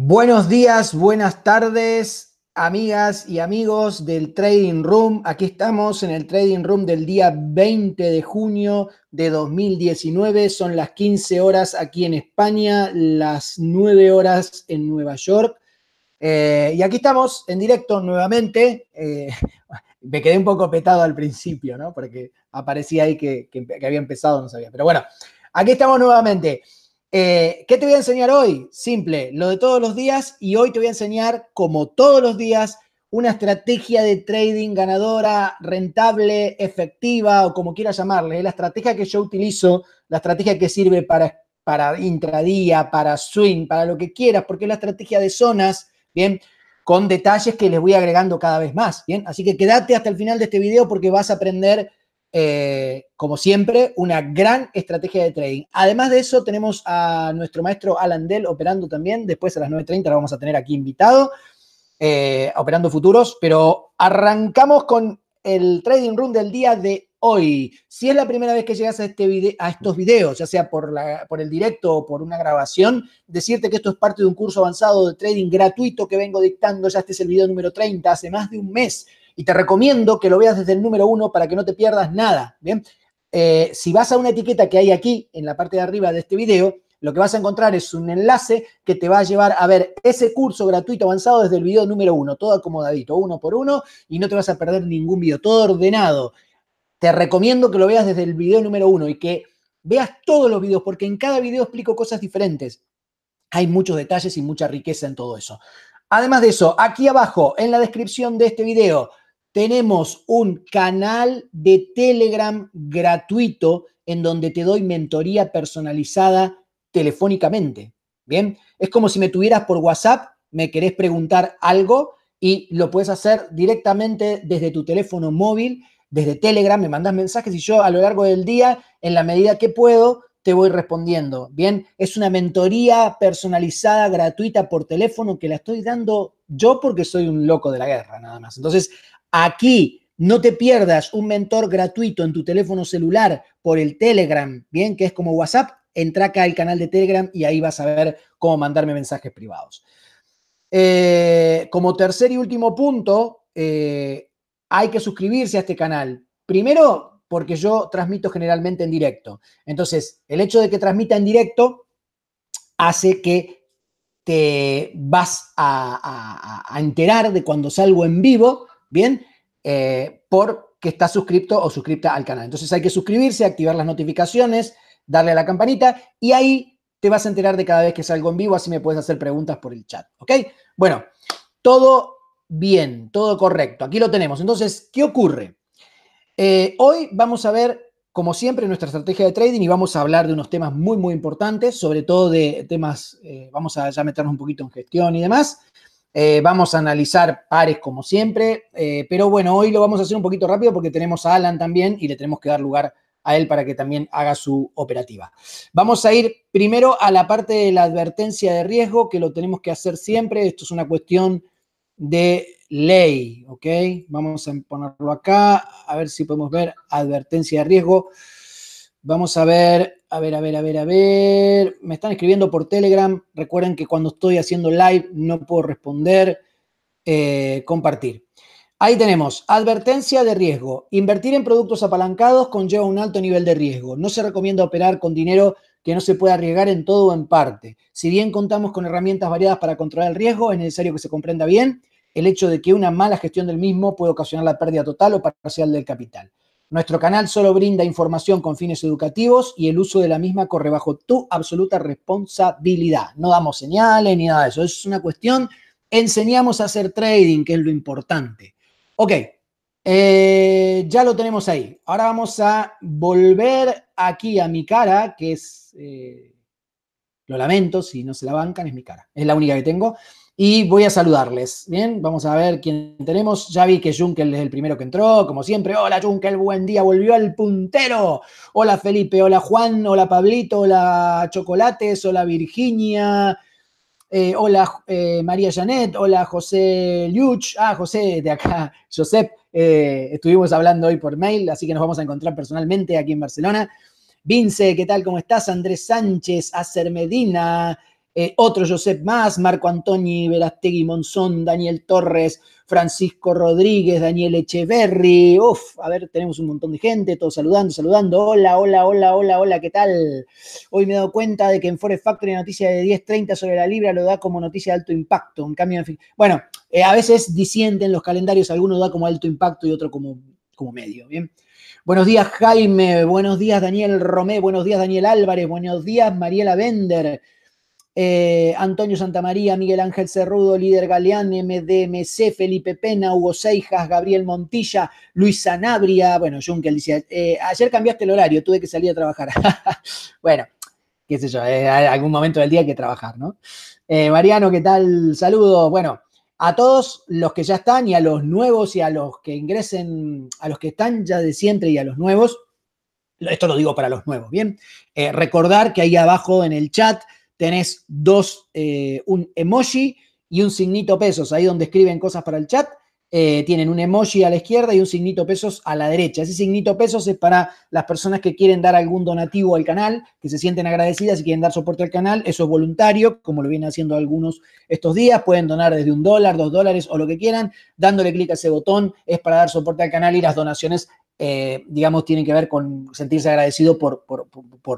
Buenos días, buenas tardes, amigas y amigos del Trading Room. Aquí estamos en el Trading Room del día 20 de junio de 2019. Son las 15 horas aquí en España, las 9 horas en Nueva York. Eh, y aquí estamos en directo nuevamente. Eh, me quedé un poco petado al principio, ¿no? Porque aparecía ahí que, que había empezado, no sabía. Pero bueno, aquí estamos nuevamente. Eh, ¿Qué te voy a enseñar hoy? Simple, lo de todos los días y hoy te voy a enseñar, como todos los días, una estrategia de trading ganadora, rentable, efectiva o como quieras llamarle. ¿eh? La estrategia que yo utilizo, la estrategia que sirve para, para intradía, para swing, para lo que quieras, porque es la estrategia de zonas, ¿bien? Con detalles que les voy agregando cada vez más, ¿bien? Así que quédate hasta el final de este video porque vas a aprender eh, como siempre, una gran estrategia de trading. Además de eso, tenemos a nuestro maestro Alan Dell operando también. Después a las 9.30 lo vamos a tener aquí invitado, eh, operando futuros. Pero arrancamos con el trading room del día de hoy. Si es la primera vez que llegas a, este video, a estos videos, ya sea por, por el directo o por una grabación, decirte que esto es parte de un curso avanzado de trading gratuito que vengo dictando. Ya este es el video número 30, hace más de un mes y te recomiendo que lo veas desde el número uno para que no te pierdas nada. Bien, eh, si vas a una etiqueta que hay aquí en la parte de arriba de este video, lo que vas a encontrar es un enlace que te va a llevar a ver ese curso gratuito avanzado desde el video número uno, todo acomodadito, uno por uno, y no te vas a perder ningún video, todo ordenado. Te recomiendo que lo veas desde el video número uno y que veas todos los videos, porque en cada video explico cosas diferentes. Hay muchos detalles y mucha riqueza en todo eso. Además de eso, aquí abajo, en la descripción de este video, tenemos un canal de Telegram gratuito en donde te doy mentoría personalizada telefónicamente. Bien, es como si me tuvieras por WhatsApp, me querés preguntar algo y lo puedes hacer directamente desde tu teléfono móvil, desde Telegram, me mandas mensajes y yo a lo largo del día, en la medida que puedo, te voy respondiendo. Bien, es una mentoría personalizada, gratuita por teléfono que la estoy dando yo porque soy un loco de la guerra, nada más. Entonces, Aquí no te pierdas un mentor gratuito en tu teléfono celular por el Telegram, bien, que es como WhatsApp. Entra acá al canal de Telegram y ahí vas a ver cómo mandarme mensajes privados. Eh, como tercer y último punto, eh, hay que suscribirse a este canal. Primero, porque yo transmito generalmente en directo. Entonces, el hecho de que transmita en directo hace que te vas a enterar de cuando salgo en vivo Bien, eh, porque está suscripto o suscripta al canal. Entonces hay que suscribirse, activar las notificaciones, darle a la campanita y ahí te vas a enterar de cada vez que salgo en vivo, así me puedes hacer preguntas por el chat, ¿ok? Bueno, todo bien, todo correcto, aquí lo tenemos. Entonces, ¿qué ocurre? Eh, hoy vamos a ver, como siempre, nuestra estrategia de trading y vamos a hablar de unos temas muy, muy importantes, sobre todo de temas, eh, vamos a ya meternos un poquito en gestión y demás. Eh, vamos a analizar pares como siempre, eh, pero bueno, hoy lo vamos a hacer un poquito rápido porque tenemos a Alan también y le tenemos que dar lugar a él para que también haga su operativa. Vamos a ir primero a la parte de la advertencia de riesgo, que lo tenemos que hacer siempre. Esto es una cuestión de ley, ¿ok? Vamos a ponerlo acá, a ver si podemos ver advertencia de riesgo. Vamos a ver, a ver, a ver, a ver, a ver. Me están escribiendo por Telegram. Recuerden que cuando estoy haciendo live no puedo responder, eh, compartir. Ahí tenemos, advertencia de riesgo. Invertir en productos apalancados conlleva un alto nivel de riesgo. No se recomienda operar con dinero que no se pueda arriesgar en todo o en parte. Si bien contamos con herramientas variadas para controlar el riesgo, es necesario que se comprenda bien el hecho de que una mala gestión del mismo puede ocasionar la pérdida total o parcial del capital. Nuestro canal solo brinda información con fines educativos y el uso de la misma corre bajo tu absoluta responsabilidad. No damos señales ni nada de eso. Es una cuestión, enseñamos a hacer trading, que es lo importante. Ok, eh, ya lo tenemos ahí. Ahora vamos a volver aquí a mi cara, que es, eh, lo lamento, si no se la bancan, es mi cara. Es la única que tengo y voy a saludarles. Bien, vamos a ver quién tenemos. Ya vi que Junkel es el primero que entró, como siempre. Hola Junkel, buen día, volvió al puntero. Hola Felipe, hola Juan, hola Pablito, hola Chocolates, hola Virginia. Eh, hola eh, María Janet, hola José Luch. ah, José de acá, Josep, eh, estuvimos hablando hoy por mail, así que nos vamos a encontrar personalmente aquí en Barcelona. Vince, ¿qué tal? ¿Cómo estás? Andrés Sánchez, Acer Medina, eh, otro Josep más, Marco Antoni, Verastegui Monzón, Daniel Torres, Francisco Rodríguez, Daniel Echeverry, Uf, a ver, tenemos un montón de gente, todos saludando, saludando, hola, hola, hola, hola, hola, ¿qué tal? Hoy me he dado cuenta de que en Forex Factory la noticia de 10.30 sobre la libra lo da como noticia de alto impacto, en cambio, en fin, bueno, eh, a veces disienten los calendarios, alguno da como alto impacto y otro como, como medio, ¿bien? Buenos días, Jaime. Buenos días, Daniel Romé. Buenos días, Daniel Álvarez. Buenos días, Mariela Bender. Eh, Antonio Santamaría, Miguel Ángel Cerrudo, Líder Galeán, MDMC, Felipe Pena, Hugo Seijas, Gabriel Montilla, Luis Sanabria, bueno, Junkel dice, eh, ayer cambiaste el horario, tuve que salir a trabajar. bueno, qué sé yo, eh, algún momento del día hay que trabajar, ¿no? Eh, Mariano, ¿qué tal? Saludos, bueno. A todos los que ya están y a los nuevos y a los que ingresen, a los que están ya de siempre y a los nuevos, esto lo digo para los nuevos, ¿bien? recordar que ahí abajo en el chat tenés dos, eh, un emoji y un signito pesos, ahí donde escriben cosas para el chat. Eh, tienen un emoji a la izquierda y un signito pesos a la derecha. Ese signito pesos es para las personas que quieren dar algún donativo al canal, que se sienten agradecidas y quieren dar soporte al canal. Eso es voluntario, como lo vienen haciendo algunos estos días. Pueden donar desde un dólar, dos dólares o lo que quieran. Dándole clic a ese botón es para dar soporte al canal y las donaciones eh, digamos, tienen que ver con sentirse agradecido por,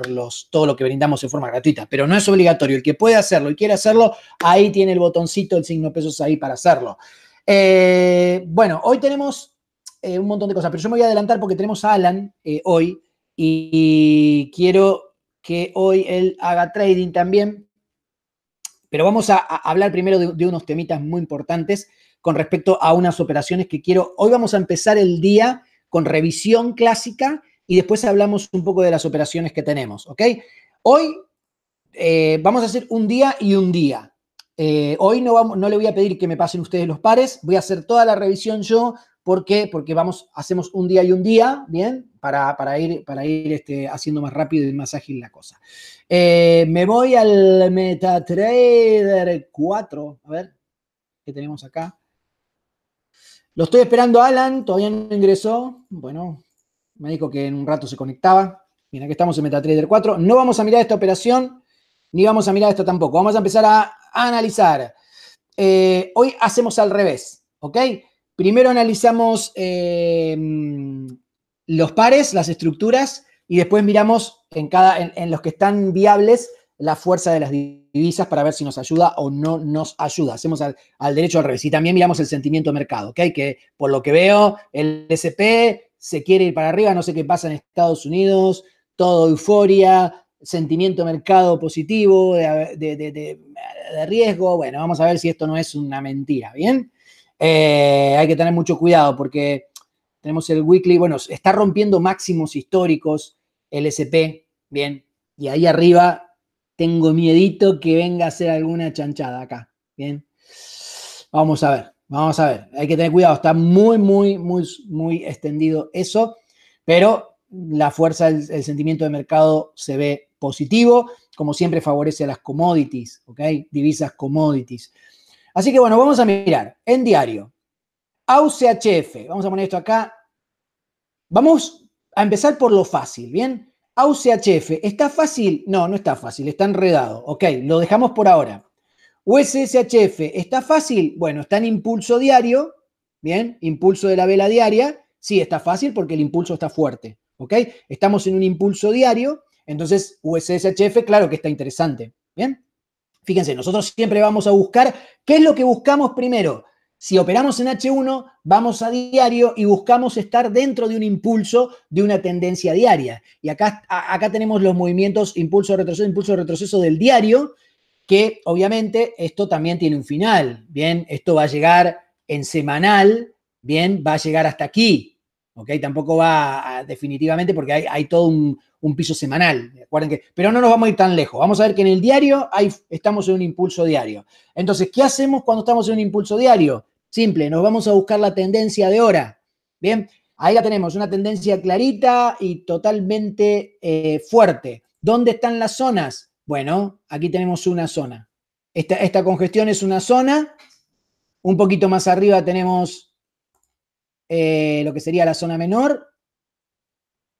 los, todo lo que brindamos en forma gratuita, pero no es obligatorio. El que puede hacerlo y quiere hacerlo, ahí tiene el botoncito, el signo pesos ahí para hacerlo. Eh, bueno, hoy tenemos eh, un montón de cosas, pero yo me voy a adelantar porque tenemos a Alan hoy y, quiero que hoy él haga trading también. Pero vamos a, hablar primero de unos temitas muy importantes con respecto a unas operaciones que quiero. Hoy vamos a empezar el día con revisión clásica y después hablamos un poco de las operaciones que tenemos, ¿ok? Hoy eh, vamos a hacer un día y un día. Eh, hoy no, le voy a pedir que me pasen ustedes los pares, voy a hacer toda la revisión yo. ¿Por qué? Porque vamos, hacemos un día y un día, ¿bien? Para, ir, para ir este, haciendo más rápido y más ágil la cosa. Eh, me voy al MetaTrader 4, a ver, ¿qué tenemos acá? Lo estoy esperando Alan, todavía no ingresó. Bueno, me dijo que en un rato se conectaba. Mira, que estamos en MetaTrader 4. No vamos a mirar esta operación, ni vamos a mirar esta tampoco. Vamos a empezar a, analizar. Eh, hoy hacemos al revés, ¿ok? Primero analizamos eh, los pares, las estructuras, y después miramos en los que están viables la fuerza de las divisas para ver si nos ayuda o no nos ayuda. Hacemos al, derecho al revés. Y también miramos el sentimiento de mercado, hay Que por lo que veo, el SP se quiere ir para arriba, no sé qué pasa en Estados Unidos, todo euforia, sentimiento mercado positivo, de, riesgo. Bueno, vamos a ver si esto no es una mentira, ¿bien? Eh, hay que tener mucho cuidado porque tenemos el weekly, bueno, está rompiendo máximos históricos el SP, ¿bien? Y ahí arriba tengo miedito que venga a hacer alguna chanchada acá. Bien. Vamos a ver, vamos a ver. Hay que tener cuidado. Está muy, muy, muy, muy extendido eso, pero la fuerza, el, el sentimiento de mercado se ve positivo. Como siempre, favorece a las commodities, ¿ok? Divisas commodities. Así que bueno, vamos a mirar en diario. AUCHF, vamos a poner esto acá. Vamos a empezar por lo fácil, ¿bien? AUCHF, ¿está fácil? No, no está fácil, está enredado. Ok, lo dejamos por ahora. USSHF, ¿está fácil? Bueno, está en impulso diario, ¿bien? Impulso de la vela diaria. Sí, está fácil porque el impulso está fuerte, ¿ok? Estamos en un impulso diario, entonces USSHF, claro que está interesante, ¿bien? Fíjense, nosotros siempre vamos a buscar, ¿qué es lo que buscamos primero? Si operamos en H1, vamos a diario y buscamos estar dentro de un impulso, de una tendencia diaria. Y acá, acá tenemos los movimientos impulso, retroceso, impulso, retroceso del diario, que obviamente esto también tiene un final, ¿bien? Esto va a llegar en semanal, ¿bien? Va a llegar hasta aquí, ¿ok? Tampoco va definitivamente porque hay, todo un, piso semanal, pero no nos vamos a ir tan lejos, vamos a ver que en el diario hay, estamos en un impulso diario. Entonces, ¿qué hacemos cuando estamos en un impulso diario? Simple, nos vamos a buscar la tendencia de hora. Bien, ahí la tenemos, una tendencia clarita y totalmente eh, fuerte. ¿Dónde están las zonas? Bueno, aquí tenemos una zona. Esta, congestión es una zona. Un poquito más arriba tenemos eh, lo que sería la zona menor.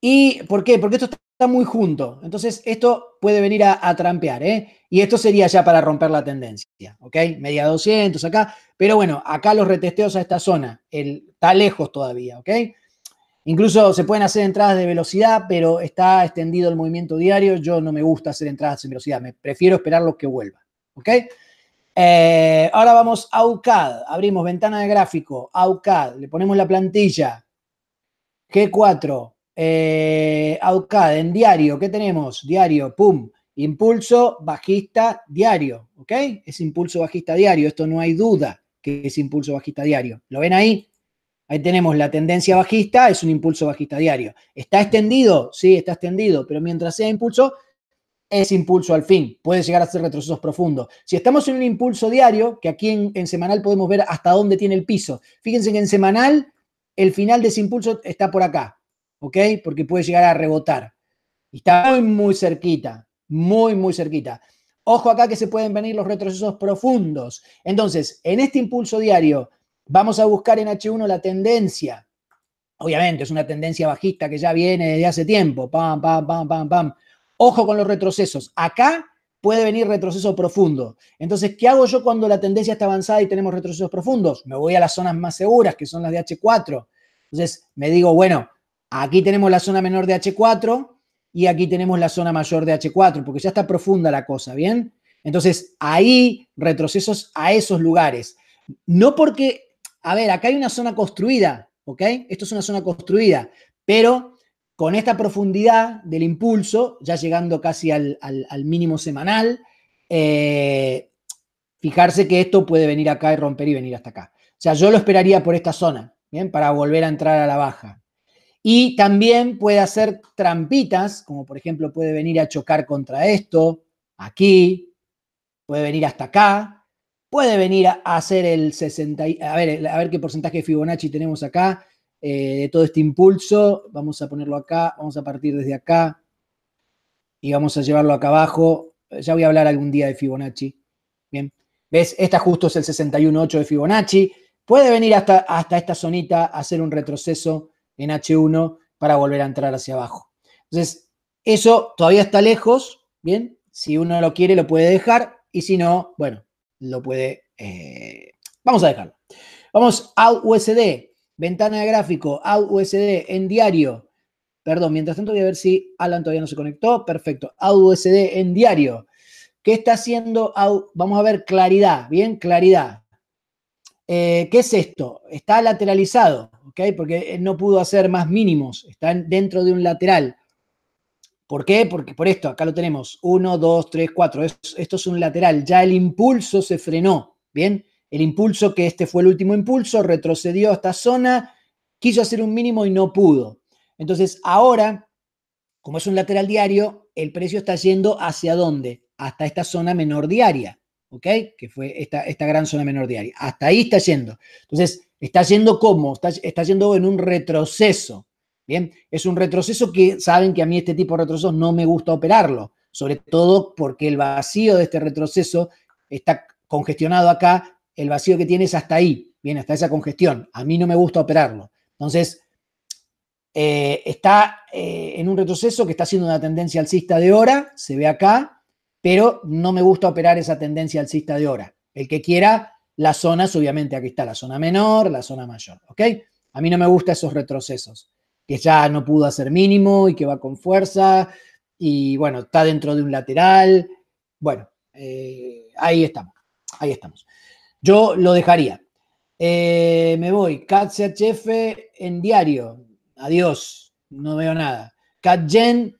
¿Y por qué? Porque esto está muy junto. Entonces, esto puede venir a, trampear, ¿eh? Y esto sería ya para romper la tendencia, ¿ok? Media 200 acá. Pero bueno, acá los retesteos a esta zona. El, está lejos todavía, ¿ok? Incluso se pueden hacer entradas de velocidad, pero está extendido el movimiento diario. Yo no me gusta hacer entradas en velocidad. Me prefiero esperar lo que vuelva, ¿ok? Eh, ahora vamos a AuCAD. Abrimos ventana de gráfico, AuCAD. Le ponemos la plantilla. G4, eh, en diario, ¿qué tenemos? Diario, pum, impulso bajista diario, ¿ok? Es impulso bajista diario, esto no hay duda que es impulso bajista diario. ¿Lo ven ahí? Ahí tenemos la tendencia bajista, es un impulso bajista diario. ¿Está extendido? Sí, está extendido, pero mientras sea impulso, es impulso al fin. Puede llegar a ser retrocesos profundos. Si estamos en un impulso diario, que aquí en, semanal podemos ver hasta dónde tiene el piso. Fíjense que en semanal el final de ese impulso está por acá. ¿ok? Porque puede llegar a rebotar. Y está muy, muy cerquita, muy, muy cerquita. Ojo acá que se pueden venir los retrocesos profundos. Entonces, en este impulso diario, vamos a buscar en H1 la tendencia. Obviamente, es una tendencia bajista que ya viene desde hace tiempo. Pam, pam, pam, pam, pam. Ojo con los retrocesos. Acá puede venir retroceso profundo. Entonces, ¿qué hago yo cuando la tendencia está avanzada y tenemos retrocesos profundos? Me voy a las zonas más seguras, que son las de H4. Entonces, me digo, bueno, Aquí tenemos la zona menor de H4 y aquí tenemos la zona mayor de H4, porque ya está profunda la cosa, ¿bien? Entonces, ahí retrocesos a esos lugares. No porque, a ver, acá hay una zona construida, ¿ok? Esto es una zona construida, pero con esta profundidad del impulso, ya llegando casi al, mínimo semanal, eh, fijarse que esto puede venir acá y romper y venir hasta acá. O sea, yo lo esperaría por esta zona, ¿bien? Para volver a entrar a la baja. Y también puede hacer trampitas, como por ejemplo puede venir a chocar contra esto, aquí, puede venir hasta acá, puede venir a hacer el 60, a ver, a ver qué porcentaje de Fibonacci tenemos acá, eh, de todo este impulso, vamos a ponerlo acá, vamos a partir desde acá y vamos a llevarlo acá abajo, ya voy a hablar algún día de Fibonacci, bien, ves, esta justo es el 61.8 de Fibonacci, puede venir hasta, hasta esta zonita, hacer un retroceso, en H1 para volver a entrar hacia abajo. Entonces, eso todavía está lejos, ¿bien? Si uno lo quiere, lo puede dejar y si no, bueno, lo puede... Eh, vamos a dejarlo. Vamos a USD, ventana de gráfico, USD en diario. Perdón, mientras tanto voy a ver si Alan todavía no se conectó. Perfecto, USD en diario. ¿Qué está haciendo? AUD Vamos a ver claridad, bien, claridad. Eh, ¿Qué es esto? Está lateralizado. Porque eh, no pudo hacer más mínimos, están dentro de un lateral. ¿Por qué? Porque por esto, acá lo tenemos, 1, 2, 3, 4, esto es un lateral, ya el impulso se frenó, ¿bien? El impulso que este fue el último impulso, retrocedió a esta zona, quiso hacer un mínimo y no pudo. Entonces, ahora, como es un lateral diario, el precio está yendo hacia dónde? Hasta esta zona menor diaria. ¿ok? Que fue esta, gran zona menor diaria. Hasta ahí está yendo. Entonces, está yendo cómo? está, está yendo en un retroceso. Bien, es un retroceso que saben que a mí este tipo de retrocesos no me gusta operarlo, sobre todo porque el vacío de este retroceso está congestionado acá, el vacío que tiene es hasta ahí, bien, hasta esa congestión. A mí no me gusta operarlo. Entonces, eh, está eh, en un retroceso que está haciendo una tendencia alcista de hora, se ve acá, pero no me gusta operar esa tendencia alcista de hora. El que quiera las zonas, obviamente, aquí está la zona menor, la zona mayor, ¿ok? A mí no me gustan esos retrocesos, que ya no pudo hacer mínimo y que va con fuerza y, bueno, está dentro de un lateral. Bueno, eh, ahí estamos, ahí estamos. Yo lo dejaría. Eh, me voy. CatCHF en diario. Adiós. No veo nada. CatGen.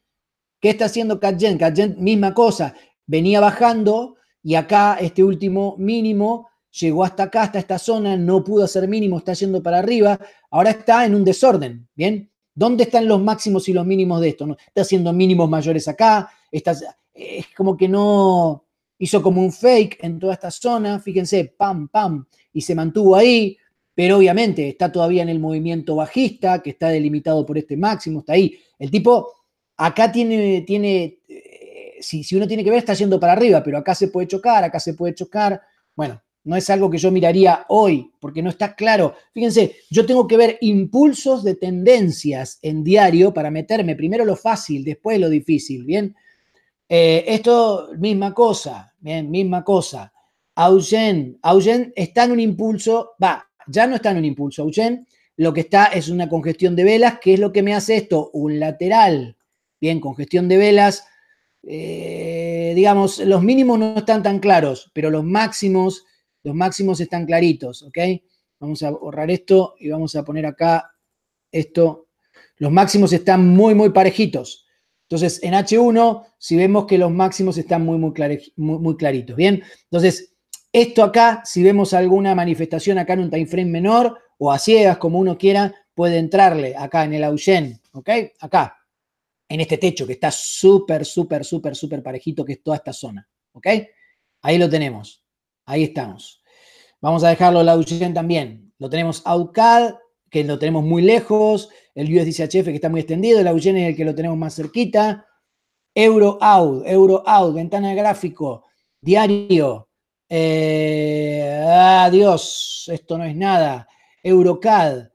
¿Qué está haciendo CatGen? CatGen, misma cosa venía bajando y acá este último mínimo llegó hasta acá, hasta esta zona, no pudo hacer mínimo, está yendo para arriba, ahora está en un desorden, ¿bien? ¿Dónde están los máximos y los mínimos de esto? Está haciendo mínimos mayores acá, está, es como que no hizo como un fake en toda esta zona, fíjense, pam, pam, y se mantuvo ahí, pero obviamente está todavía en el movimiento bajista que está delimitado por este máximo, está ahí. El tipo acá tiene, tiene, si, uno tiene que ver, está yendo para arriba, pero acá se puede chocar, acá se puede chocar. Bueno, no es algo que yo miraría hoy, porque no está claro. Fíjense, yo tengo que ver impulsos de tendencias en diario para meterme primero lo fácil, después lo difícil, ¿bien? Eh, esto, misma cosa, ¿bien? Misma cosa. Augen, Augen está en un impulso, va, ya no está en un impulso. Augen lo que está es una congestión de velas, ¿Qué es lo que me hace esto, un lateral, ¿bien? Congestión de velas eh, digamos, los mínimos no están tan claros, pero los máximos, los máximos están claritos, ¿ok? Vamos a borrar esto y vamos a poner acá esto. Los máximos están muy, muy parejitos. Entonces, en H1, si vemos que los máximos están muy, muy, claritos, ¿bien? Entonces, esto acá, si vemos alguna manifestación acá en un time frame menor o a ciegas, como uno quiera, puede entrarle acá en el Augen, ¿ok? Acá en este techo que está súper, súper, súper, súper parejito, que es toda esta zona. ¿Ok? Ahí lo tenemos. Ahí estamos. Vamos a dejarlo la UGEN también. Lo tenemos AuCAD, que lo tenemos muy lejos. El USDCHF, que está muy extendido. La UGEN es el que lo tenemos más cerquita. EuroAud, EuroAud, ventana de gráfico, diario. Eh, adiós, ah, esto no es nada. EuroCAD.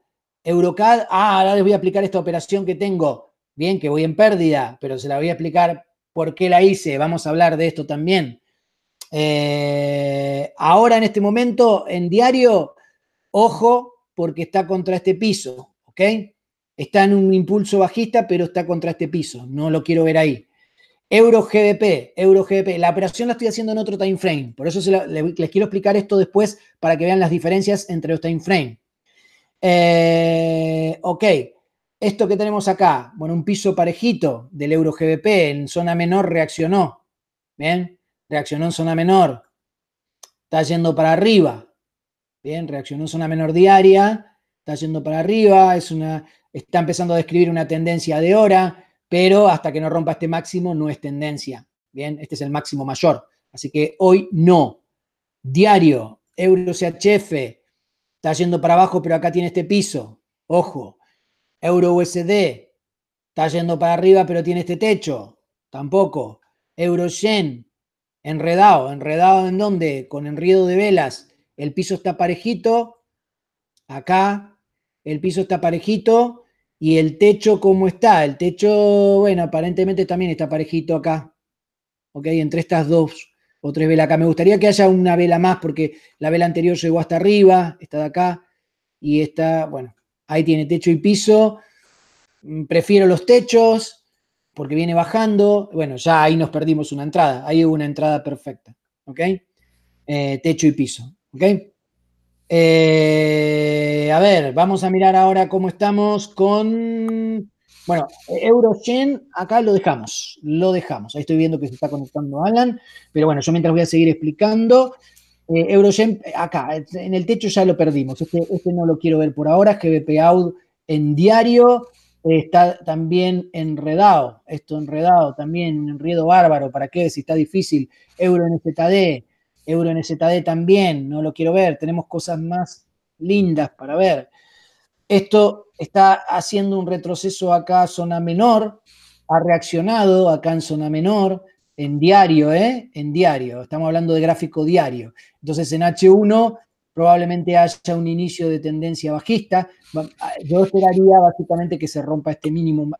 EuroCAD, ah, ahora les voy a aplicar esta operación que tengo bien, que voy en pérdida, pero se la voy a explicar por qué la hice, vamos a hablar de esto también. Eh, ahora en este momento, en diario, ojo, porque está contra este piso, ¿ok? Está en un impulso bajista, pero está contra este piso, no lo quiero ver ahí. Euro GBP, Euro GBP. La operación la estoy haciendo en otro time frame. Por eso les quiero explicar esto después para que vean las diferencias entre los time frame. Eh, ok. Esto que tenemos acá, bueno, un piso parejito del euro GBP en zona menor reaccionó, ¿bien? Reaccionó en zona menor, está yendo para arriba, ¿bien? Reaccionó en zona menor diaria, está yendo para arriba, es una, está empezando a describir una tendencia de hora, pero hasta que no rompa este máximo no es tendencia, ¿bien? Este es el máximo mayor, así que hoy no. Diario, euro CHF, está yendo para abajo, pero acá tiene este piso, ojo Euro USD está yendo para arriba, pero tiene este techo. Tampoco. Euro enredado. ¿Enredado en dónde? Con enredo de velas. El piso está parejito. Acá el piso está parejito. Y el techo, ¿cómo está? El techo, bueno, aparentemente también está parejito acá. Ok, entre estas dos o tres velas acá. Me gustaría que haya una vela más porque la vela anterior llegó hasta arriba, esta de acá, y esta, bueno, Ahí tiene techo y piso. Mm, prefiero los techos porque viene bajando. Bueno, ya ahí nos perdimos una entrada. Ahí hubo una entrada perfecta. ¿Ok? Eh, techo y piso. ¿Ok? Eh, a ver, vamos a mirar ahora cómo estamos con. Bueno, Eurogen, acá lo dejamos. Lo dejamos. Ahí estoy viendo que se está conectando Alan. Pero bueno, yo mientras voy a seguir explicando. Eh, Eurogen, eh, acá, en el techo ya lo perdimos. Este, este no lo quiero ver por ahora. GBP aud en diario. Eh, está también enredado. Esto enredado también, un enredo bárbaro. ¿Para qué? Si está difícil. Euro en Euro en también. No lo quiero ver. Tenemos cosas más lindas para ver. Esto está haciendo un retroceso acá, zona menor. Ha reaccionado acá en zona menor en diario, ¿eh? En diario, estamos hablando de gráfico diario. Entonces en H1 probablemente haya un inicio de tendencia bajista. Ah, yo esperaría básicamente que se rompa este mínimo,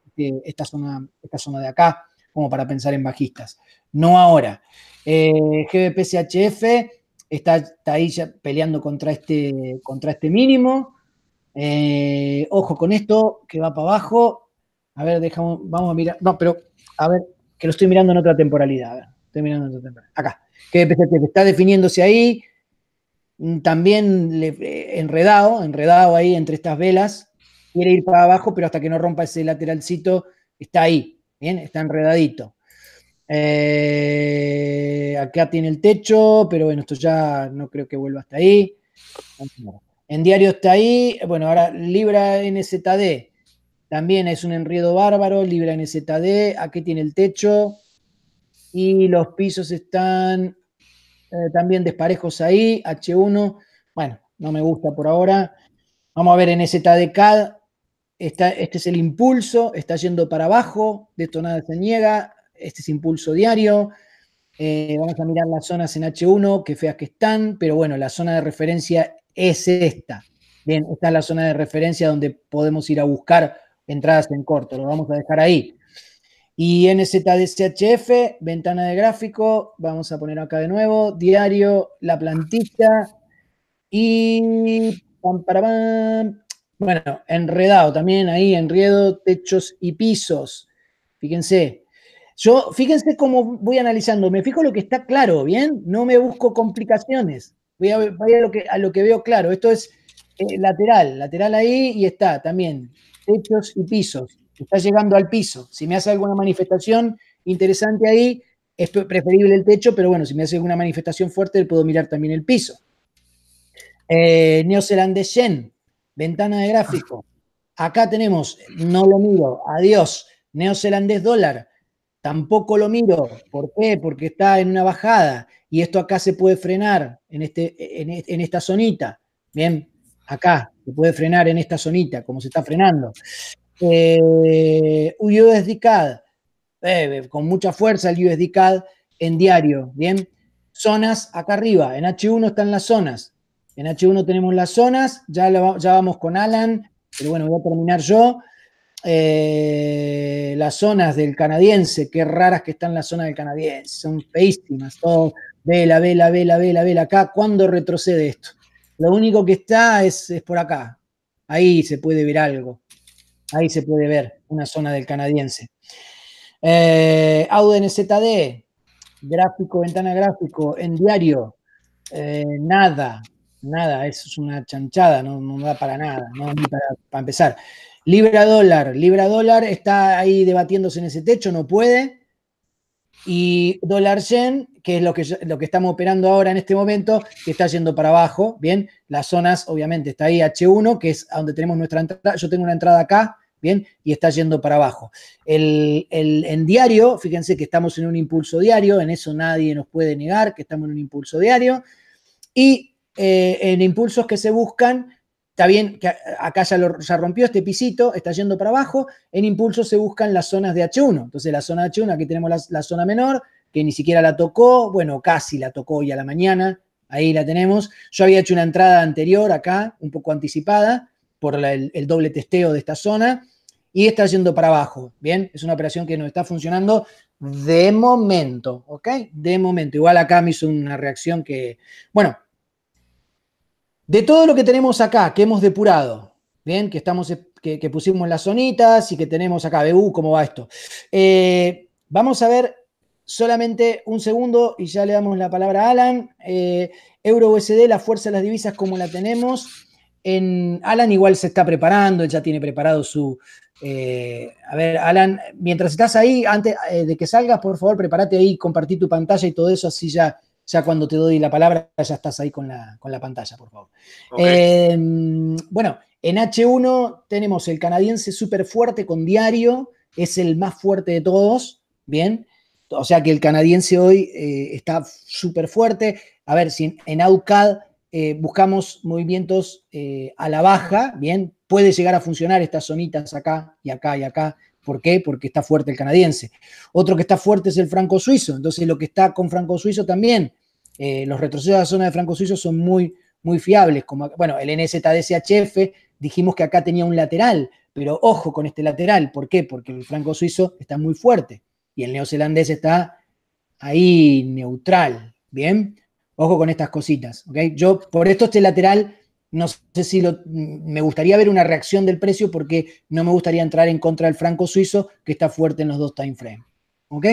esta zona, esta zona de acá, como para pensar en bajistas. No ahora. Eh, GBPCHF está, ahí ya peleando contra este, contra este mínimo. Eh, ojo con esto, que va para abajo. A ver, dejamos, vamos a mirar. No, pero, a ver, que lo estoy mirando en otra temporalidad. Estoy mirando en otra temporalidad. Acá. Que está definiéndose ahí. Mm, también eh, enredado, enredado ahí entre estas velas. Quiere ir para abajo, pero hasta que no rompa ese lateralcito, está ahí. Bien, está enredadito. Eh, acá tiene el techo, pero bueno, esto ya no creo que vuelva hasta ahí. En diario está ahí. Bueno, ahora Libra NZD. También es un enredo bárbaro, Libra NZD, aquí tiene el techo. Y los pisos están eh, también desparejos ahí, H1. Bueno, no me gusta por ahora. Vamos a ver en CAD, Está, este es el impulso, está yendo para abajo, de esto se niega. Este es impulso diario. Eh, vamos a mirar las zonas en H1, qué feas que están, pero bueno, la zona de referencia es esta. Bien, esta es la zona de referencia donde podemos ir a buscar entradas en corto, lo vamos a dejar ahí. Y NZDCHF, ventana de gráfico, vamos a poner acá de nuevo, diario, la plantilla y... para, Bueno, enredado también ahí, enredo, techos y pisos. Fíjense. Yo, fíjense cómo voy analizando. Me fijo lo que está claro, ¿bien? No me busco complicaciones. Voy a, ver a, lo, que, a lo que veo claro. Esto es eh, lateral, lateral ahí y está también techos y pisos. Está llegando al piso. Si me hace alguna manifestación interesante ahí, es preferible el techo, pero bueno, si me hace alguna manifestación fuerte, puedo mirar también el piso. Eh, neozelandés yen, ventana de gráfico. Acá tenemos, no lo miro, adiós. Neozelandés dólar, tampoco lo miro. ¿Por qué? Porque está en una bajada y esto acá se puede frenar en, este, en, en esta zonita. Bien, acá, se puede frenar en esta zonita, como se está frenando. Eh, USD eh, con mucha fuerza el USD en diario, ¿bien? Zonas acá arriba, en H1 están las zonas. En H1 tenemos las zonas, ya, ya vamos con Alan, pero bueno, voy a terminar yo. Eh, las zonas del canadiense, qué raras que están las zonas del canadiense, son feísimas, todo vela, vela, vela, vela, vela acá, ¿cuándo retrocede esto? Lo único que está es, por acá. Ahí se puede ver algo. Ahí se puede ver una zona del canadiense. Eh, Auden gráfico, ventana gráfico, en diario, eh, nada, nada, eso es una chanchada, no, da para nada, no para, para, empezar. Libra dólar, Libra dólar está ahí debatiéndose en ese techo, no puede. Y dólar yen que es lo que, lo que estamos operando ahora en este momento, que está yendo para abajo, ¿bien? Las zonas, obviamente, está ahí H1, que es donde tenemos nuestra entrada, yo tengo una entrada acá, ¿bien? Y está yendo para abajo. El, en diario, fíjense que estamos en un impulso diario, en eso nadie nos puede negar que estamos en un impulso diario. Y eh, en impulsos que se buscan, está bien que acá ya, ya rompió este pisito, está yendo para abajo, en impulsos se buscan las zonas de H1. Entonces la zona H1, aquí tenemos la zona menor, que ni siquiera la tocó, bueno, casi la tocó hoy a la mañana, ahí la tenemos. Yo había hecho una entrada anterior acá, un poco anticipada, por el, doble testeo de esta zona, y está yendo para abajo, ¿bien? Es una operación que nos está funcionando de momento, ¿ok? De momento. Igual acá me hizo una reacción que, bueno, de todo lo que tenemos acá, que hemos depurado, ¿bien? Que, estamos, que, pusimos las zonitas y que tenemos acá, ve, ¿cómo va esto? Eh, vamos a ver solamente un segundo y ya le damos la palabra a Alan. Eh, Euro USD, la fuerza de las divisas como la tenemos. En, Alan igual se está preparando, ya tiene preparado su... Eh, a ver, Alan, mientras estás ahí, antes eh, de que salgas, por favor, prepárate ahí, compartí tu pantalla y todo eso, así ya, ya cuando te doy la palabra, ya estás ahí con la, pantalla, por favor. Em, bueno, en H1 tenemos el canadiense súper fuerte con diario, es el más fuerte de todos, ¿bien? O sea que el canadiense hoy eh, está súper fuerte. A ver, si en, AUCAD eh, buscamos movimientos eh, a la baja, bien, puede llegar a funcionar estas zonitas acá y acá y acá. ¿Por qué? Porque está fuerte el canadiense. Otro que está fuerte es el franco suizo. Entonces, lo que está con franco suizo también, los retrocesos de la zona de franco suizo son muy, muy fiables. Como, bueno, el NZDSHF, dijimos que acá tenía un lateral, pero ojo con este lateral. ¿Por qué? Porque el franco suizo está muy fuerte y el neozelandés está ahí neutral, ¿bien? Ojo con estas cositas, ¿ok? Yo por esto este lateral, no sé si me gustaría ver una reacción del precio porque no me gustaría entrar en contra del franco suizo que está fuerte en los dos time frames, ¿ok?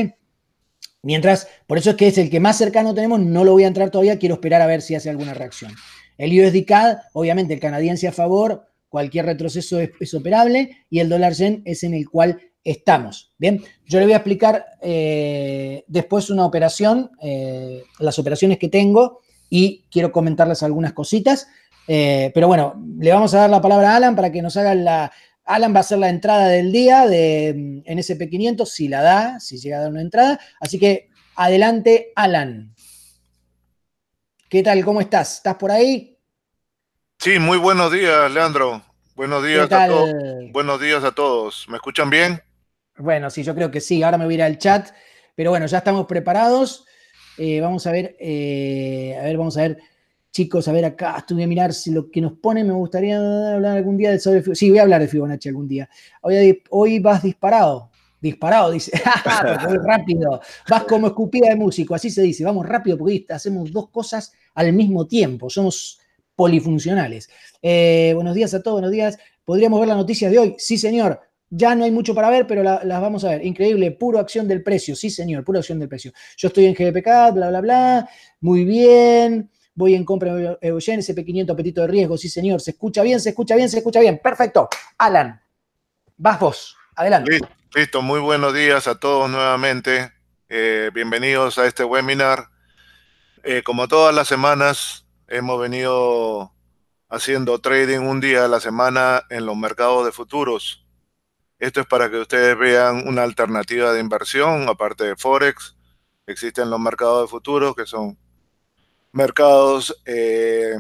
Mientras, por eso es que es el que más cercano tenemos, no lo voy a entrar todavía, quiero esperar a ver si hace alguna reacción. El USD obviamente el canadiense a favor, cualquier retroceso es, es operable y el dólar yen es en el cual estamos. Bien, yo le voy a explicar eh, después una operación, eh, las operaciones que tengo y quiero comentarles algunas cositas. Eh, pero bueno, le vamos a dar la palabra a Alan para que nos haga la. Alan va a hacer la entrada del día de, mm, en SP500, si la da, si llega a dar una entrada. Así que adelante, Alan. ¿Qué tal? ¿Cómo estás? ¿Estás por ahí? Sí, muy buenos días, Leandro. Buenos días, buenos días a todos. ¿Me escuchan bien? Bueno, sí, yo creo que sí. Ahora me voy a ir al chat. Pero bueno, ya estamos preparados. Eh, vamos a ver, eh, a ver, vamos a ver. Chicos, a ver acá, estuve a mirar si lo que nos pone, me gustaría hablar algún día de sobre Sí, voy a hablar de Fibonacci algún día. Hoy, vas disparado. Disparado, dice. Ah, rápido. Vas como escupida de músico, así se dice. Vamos rápido porque hacemos dos cosas al mismo tiempo. Somos polifuncionales. Eh, buenos días a todos, buenos días. ¿Podríamos ver la noticia de hoy? Sí, señor. Ya no hay mucho para ver, pero las vamos a ver. Increíble, puro acción del precio. Sí, señor, puro acción del precio. Yo estoy en GBPK, bla, bla, bla. Muy bien. Voy en compra Eugen, ese 500 apetito de riesgo. Sí, señor. Se escucha bien, se escucha bien, se escucha bien. Perfecto. Alan, vas vos. Adelante. Listo, muy buenos días a todos nuevamente. Eh, bienvenidos a este webinar. Eh, como todas las semanas, hemos venido haciendo trading un día a la semana en los mercados de futuros. Esto es para que ustedes vean una alternativa de inversión, aparte de Forex. Existen los mercados de futuros, que son mercados eh,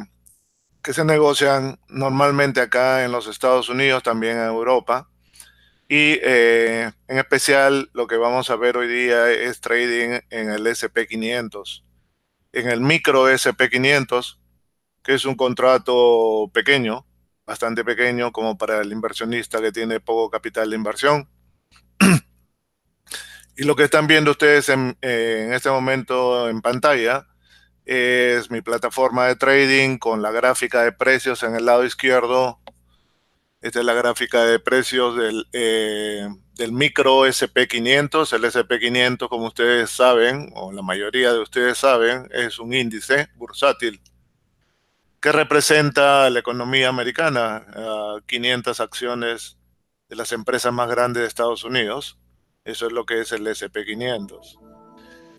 que se negocian normalmente acá en los Estados Unidos, también en Europa. Y eh, en especial lo que vamos a ver hoy día es trading en el SP500, en el micro SP500, que es un contrato pequeño, bastante pequeño como para el inversionista que tiene poco capital de inversión. y lo que están viendo ustedes eh, en, este momento en pantalla es mi plataforma de trading con la gráfica de precios en el lado izquierdo. Esta es la gráfica de precios del, eh, del micro SP500. El SP500, como ustedes saben, o la mayoría de ustedes saben, es un índice bursátil ¿Qué representa la economía americana, 500 eh, acciones de las empresas más grandes de Estados Unidos. Eso es lo que es el SP500.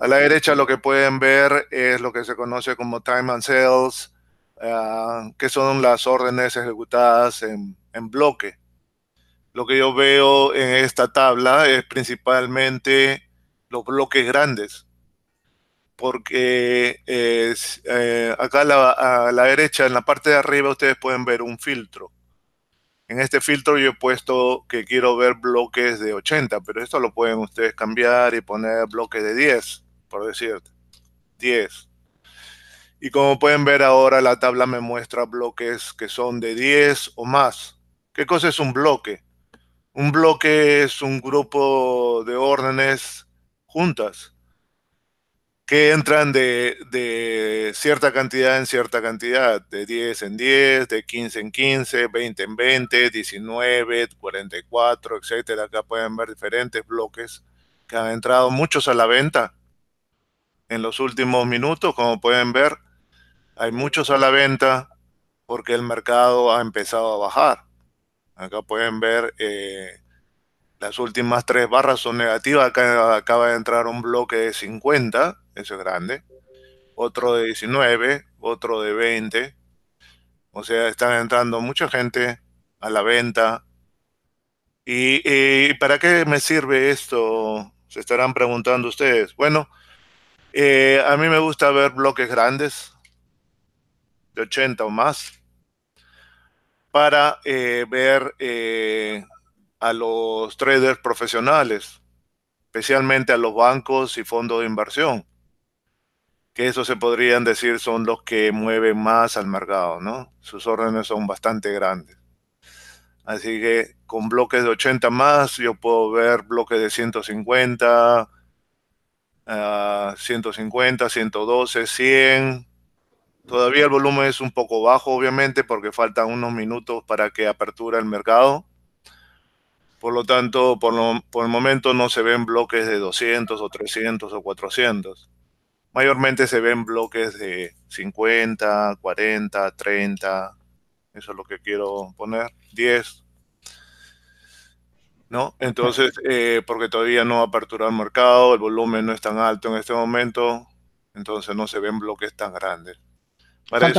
A la derecha lo que pueden ver es lo que se conoce como time and sales, eh, que son las órdenes ejecutadas en, en bloque. Lo que yo veo en esta tabla es principalmente los bloques grandes, porque eh, eh, acá a la, a la, derecha, en la parte de arriba, ustedes pueden ver un filtro. En este filtro yo he puesto que quiero ver bloques de 80, pero esto lo pueden ustedes cambiar y poner bloques de 10, por decir. 10. Y como pueden ver ahora, la tabla me muestra bloques que son de 10 o más. ¿Qué cosa es un bloque? Un bloque es un grupo de órdenes juntas que entran de, cierta cantidad en cierta cantidad, de 10 en 10, de 15 en 15, 20 en 20, 19, 44, etcétera. Acá pueden ver diferentes bloques que han entrado muchos a la venta en los últimos minutos, como pueden ver, hay muchos a la venta porque el mercado ha empezado a bajar. Acá pueden ver eh, las últimas tres barras son negativas. Acá acaba de entrar un bloque de 50, eso es grande. Otro de 19, otro de 20. O sea, están entrando mucha gente a la venta. Eh, ¿Y, para qué me sirve esto? Se estarán preguntando ustedes. Bueno, eh, a mí me gusta ver bloques grandes, de 80 o más, para eh, ver eh, a los traders profesionales, especialmente a los bancos y fondos de inversión, que eso se podrían decir son los que mueven más al mercado, ¿no? Sus órdenes son bastante grandes. Así que con bloques de 80 más, yo puedo ver bloques de 150, 150, 112, 100. Todavía el volumen es un poco bajo, obviamente, porque faltan unos minutos para que apertura el mercado. Por lo tanto, por, el momento no se ven bloques de 200 o 300 o 400. Mayormente se ven bloques de 50, 40, 30. Eso es lo que quiero poner. 10. ¿No? Entonces, eh, porque todavía no ha apertura el mercado, el volumen no es tan alto en este momento, entonces no se ven bloques tan grandes. Para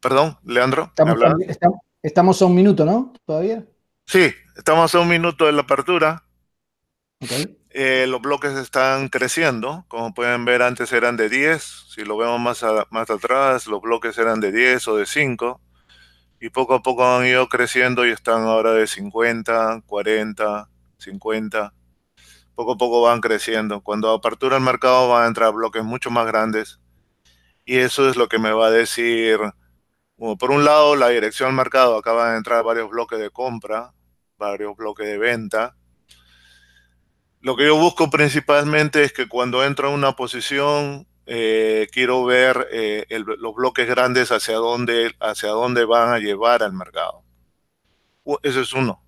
Perdón, Leandro. Estamos, estamos, Estamos a un minuto, ¿no? ¿Todavía? Sí, estamos a un minuto de la apertura. Eh, los bloques están creciendo. Como pueden ver, antes eran de 10. Si lo vemos más, más atrás, los bloques eran de 10 o de 5. Y poco a poco han ido creciendo y están ahora de 50, 40, 50. Poco a poco van creciendo. Cuando apertura el mercado van a entrar bloques mucho más grandes. Y eso es lo que me va a decir por un lado, la dirección al mercado acaba de entrar varios bloques de compra, varios bloques de venta. Lo que yo busco principalmente es que cuando entro en una posición, eh, quiero ver eh, los bloques grandes hacia dónde, hacia dónde van a llevar al mercado. Eso es uno.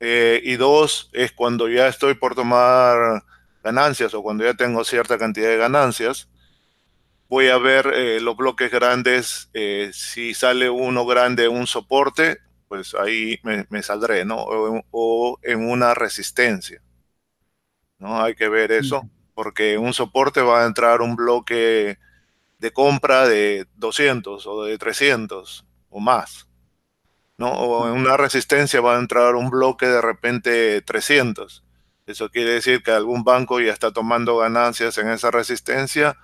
Eh, y dos, es cuando ya estoy por tomar ganancias o cuando ya tengo cierta cantidad de ganancias, voy a ver eh, los bloques grandes, eh, si sale uno grande un soporte, pues ahí me, saldré, ¿no? O, o, en una resistencia, ¿no? Hay que ver eso, porque un soporte va a entrar un bloque de compra de 200 o de 300 o más, ¿no? O en una resistencia va a entrar un bloque de repente 300. Eso quiere decir que algún banco ya está tomando ganancias en esa resistencia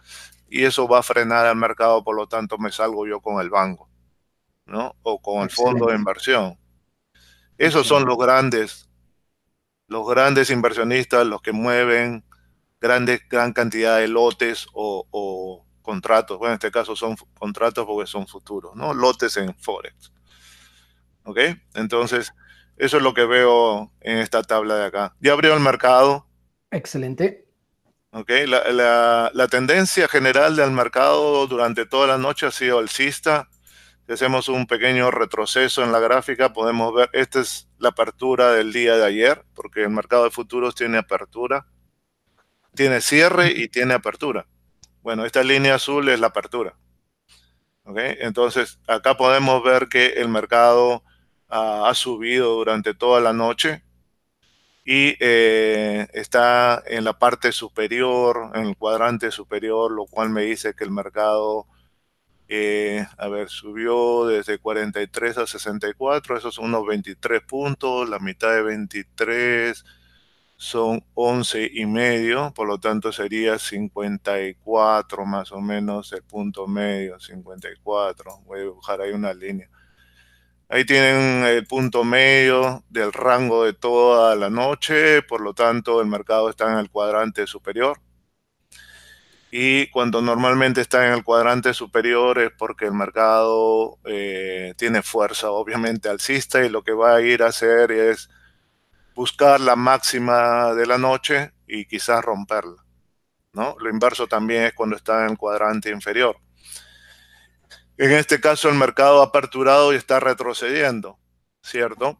y eso va a frenar al mercado, por lo tanto me salgo yo con el banco, ¿no? O con el fondo de inversión. Esos son los grandes, los grandes inversionistas, los que mueven grandes, gran cantidad de lotes o, o contratos. Bueno, en este caso son contratos porque son futuros, ¿no? Lotes en Forex. ¿Ok? Entonces, eso es lo que veo en esta tabla de acá. Ya abrió el mercado. Excelente. Okay, la, tendencia general del mercado durante toda la noche ha sido alcista. Si hacemos un pequeño retroceso en la gráfica, podemos ver, esta es la apertura del día de ayer, porque el mercado de futuros tiene apertura, tiene cierre y tiene apertura. Bueno, esta línea azul es la apertura. Okay, entonces, acá podemos ver que el mercado ah, ha subido durante toda la noche y eh, está en la parte superior, en el cuadrante superior, lo cual me dice que el mercado, eh, a ver, subió desde 43 a 64, esos son unos 23 puntos, la mitad de 23 son 11 y medio, por lo tanto sería 54 más o menos el punto medio, 54, voy a dibujar ahí una línea. Ahí tienen el punto medio del rango de toda la noche, por lo tanto el mercado está en el cuadrante superior. Y cuando normalmente está en el cuadrante superior es porque el mercado eh, tiene fuerza, obviamente, alcista y lo que va a ir a hacer es buscar la máxima de la noche y quizás romperla. ¿no? Lo inverso también es cuando está en el cuadrante inferior en este caso el mercado ha aperturado y está retrocediendo, ¿cierto?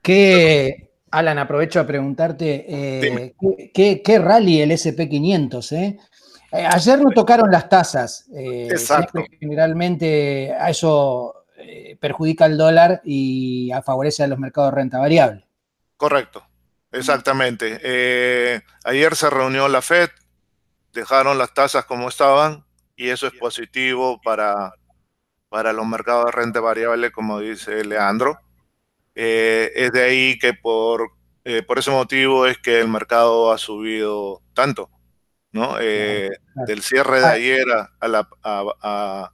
Que, Alan, aprovecho a preguntarte, eh, ¿qué, rally el SP500? Eh? Eh, ayer no tocaron las tasas. Generalmente eso perjudica al dólar y favorece a los mercados de renta variable. Correcto, exactamente. ayer se reunió la FED, dejaron las tasas como estaban y eso es positivo para, para los mercados de renta variable, como dice Leandro. Eh, es de ahí que por, eh, por ese motivo es que el mercado ha subido tanto, ¿no? Eh, del cierre de ah. ayer a,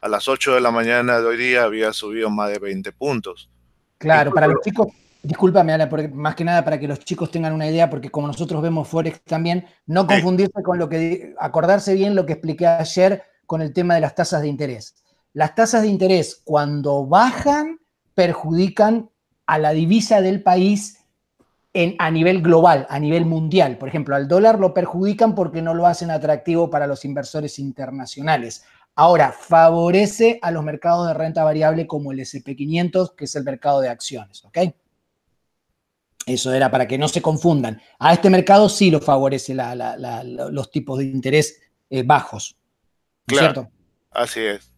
a, las 8 de la mañana de hoy día había subido más de 20 puntos. Claro, para los chicos, discúlpame, Ana, más que nada para que los chicos tengan una idea, porque como nosotros vemos Forex también, no confundirse con lo que, acordarse bien lo que expliqué ayer con el tema de las tasas de interés las tasas de interés cuando bajan perjudican a la divisa del país en, a nivel global, a nivel mundial. Por ejemplo, al dólar lo perjudican porque no lo hacen atractivo para los inversores internacionales. Ahora, favorece a los mercados de renta variable como el SP500, que es el mercado de acciones, Eso era para que no se confundan. A este mercado sí lo favorece los tipos de interés eh, bajos. claro. ¿Cierto? Así es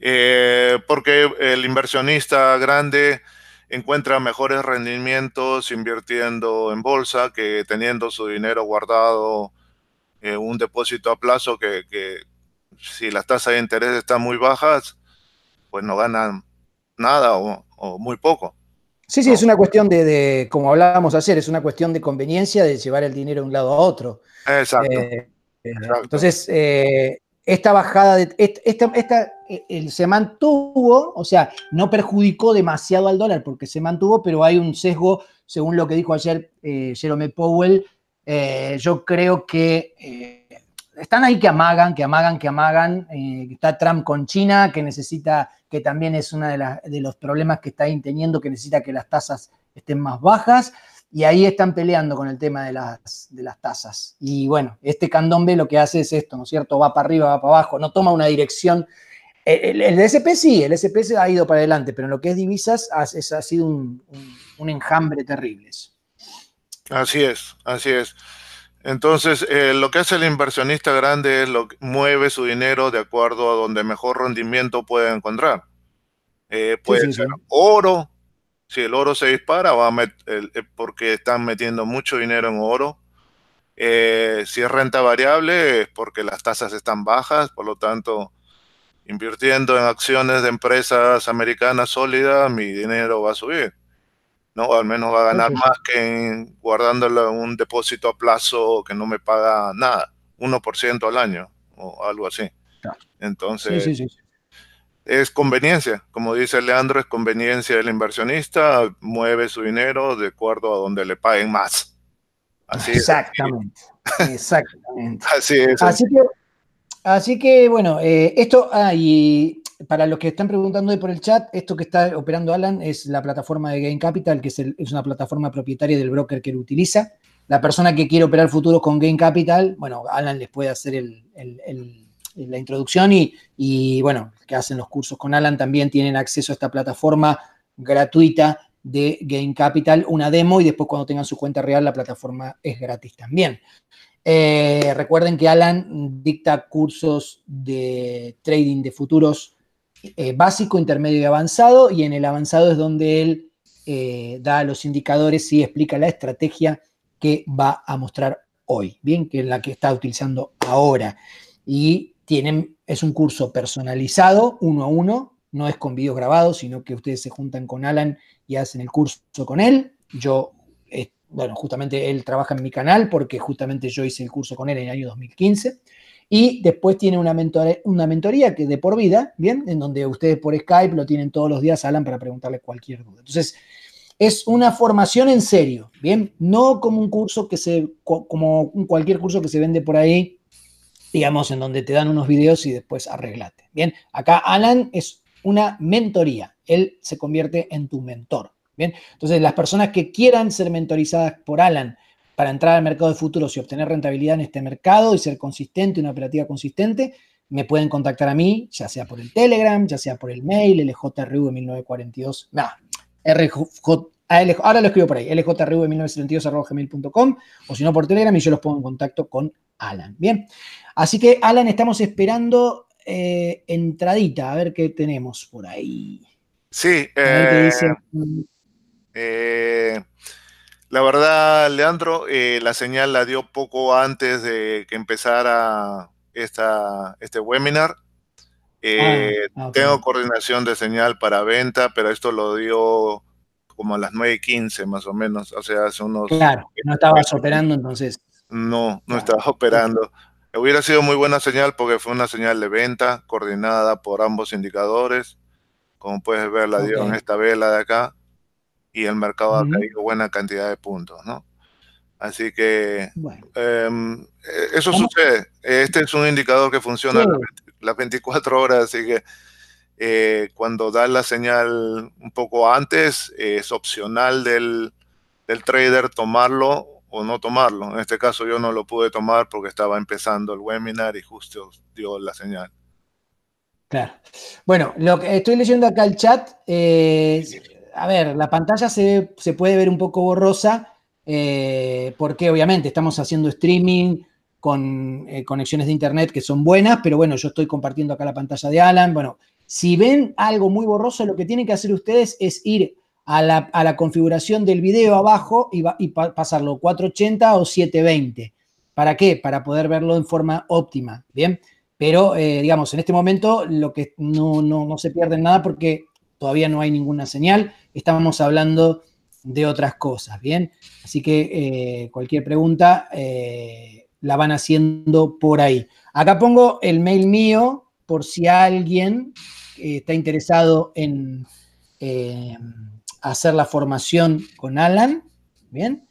eh, porque el inversionista grande encuentra mejores rendimientos invirtiendo en bolsa que teniendo su dinero guardado en eh, un depósito a plazo que, si las tasas de interés están muy bajas, pues no ganan nada o, muy poco. Sí, sí, es una cuestión de, como hablábamos ayer, es una cuestión de conveniencia de llevar el dinero de un lado a otro. Exacto. Eh, eh, entonces, eh, esta bajada, de, esta, esta, eh, se mantuvo, o sea, no perjudicó demasiado al dólar porque se mantuvo, pero hay un sesgo, según lo que dijo ayer eh, Jerome Powell, eh, yo creo que están ahí que amagan, que amagan, que amagan, que está Trump con China, que necesita, que también es uno de, de, los problemas que está teniendo, que necesita que las tasas estén más bajas y ahí están peleando con el tema de las, de las tasas. Y bueno, este candombe lo que hace es esto, ¿no es cierto? Va para arriba, va para abajo, no toma una dirección. Eh, el, el, SP sí, el SP se ha ido para adelante, pero en lo que es divisas ha, ha sido un, enjambre terrible. Así es, así es. Entonces, eh, lo que hace el inversionista grande es lo que mueve su dinero de acuerdo a donde mejor rendimiento eh, puede encontrar. puede ser oro, si el oro se dispara, va eh, porque están metiendo mucho dinero en oro. Eh, si es renta variable, es porque las tasas están bajas, por lo tanto, invirtiendo en acciones de empresas americanas sólidas, mi dinero va a subir. ¿no? Al menos va a ganar más que guardándolo en un depósito a plazo que no me paga nada, 1% al año o algo así. Entonces, es conveniencia, como dice Leandro, es conveniencia del inversionista, mueve su dinero de acuerdo a donde le paguen más. Así exactamente, exactamente. así es. Así que, bueno, eh, esto, ah, y para los que están preguntando ahí por el chat, esto que está operando Alan es la plataforma de Game Capital, que es, una plataforma propietaria del broker que lo utiliza. La persona que quiere operar futuros con Game Capital, bueno, Alan les puede hacer el eh, la introducción y, y, bueno, que hacen los cursos con Alan también tienen acceso a esta plataforma gratuita de Game Capital, una demo y después cuando tengan su cuenta real la plataforma es gratis también. Eh, recuerden que Alan dicta cursos de trading de futuros eh, básico, intermedio y avanzado y en el avanzado es donde él da los indicadores y explica la estrategia que va a mostrar hoy, bien, que es la que está utilizando ahora. Y es un curso personalizado, uno a uno, no es con videos grabados, sino que ustedes se juntan con Alan y hacen el curso con él. Yo, eh, bueno, justamente él trabaja en mi canal porque justamente yo hice el curso con él en el año 2015. Y después tiene una, una mentoría que de por vida, ¿bien? En donde ustedes por Skype lo tienen todos los días, Alan, para preguntarle cualquier duda. Entonces, es una formación en serio, ¿bien? No como un curso que se, como cualquier curso que se vende por ahí digamos, en donde te dan unos videos y después arreglate. Bien, acá Alan es una mentoría, él se convierte en tu mentor. Bien, entonces las personas que quieran ser mentorizadas por Alan para entrar al mercado de futuros y obtener rentabilidad en este mercado y ser consistente, una operativa consistente, me pueden contactar a mí, ya sea por el Telegram, ya sea por el mail, ljrv1942, rj, ahora lo escribo por ahí, ljrv1972.com o si no por Telegram y yo los pongo en contacto con Alan. Bien, así que Alan, estamos esperando eh, entradita, a ver qué tenemos por ahí. Sí, eh, eh, la verdad, Leandro, la señal la dio poco antes de que empezara esta, este webinar. Ah, ah, tengo coordinación de señal para venta, pero esto lo dio como a las 9.15 más o menos, o sea, hace unos... Claro, no estabas operando entonces. No, no estaba operando. Hubiera sido muy buena señal porque fue una señal de venta coordinada por ambos indicadores. Como puedes ver, la dio en esta vela de acá y el mercado ha caído buena cantidad de puntos, ¿no? Así que em, e, eso sucede. Este es un indicador que funciona las 24 horas, así que eh, cuando da la señal un poco antes, es opcional del, trader tomarlo o no tomarlo. En este caso yo no lo pude tomar porque estaba empezando el webinar y justo dio la señal. Claro. Bueno, lo que estoy leyendo acá el chat, eh, a ver, la pantalla se, puede ver un poco borrosa eh, porque obviamente estamos haciendo streaming, con conexiones de internet que son buenas, pero bueno, yo estoy compartiendo acá la pantalla de Alan. Bueno, si ven algo muy borroso, lo que tienen que hacer ustedes es ir a la, configuración del video abajo y, pasarlo 480 o 720. ¿Para qué? Para poder verlo en forma óptima. Bien, pero eh, digamos, en este momento lo que no, se pierde nada porque todavía no hay ninguna señal. Estamos hablando de otras cosas. Bien, así que eh, cualquier pregunta eh, la van haciendo por ahí. Acá pongo el mail mío por si alguien eh, está interesado en eh, hacer la formación con Alan, ¿bien?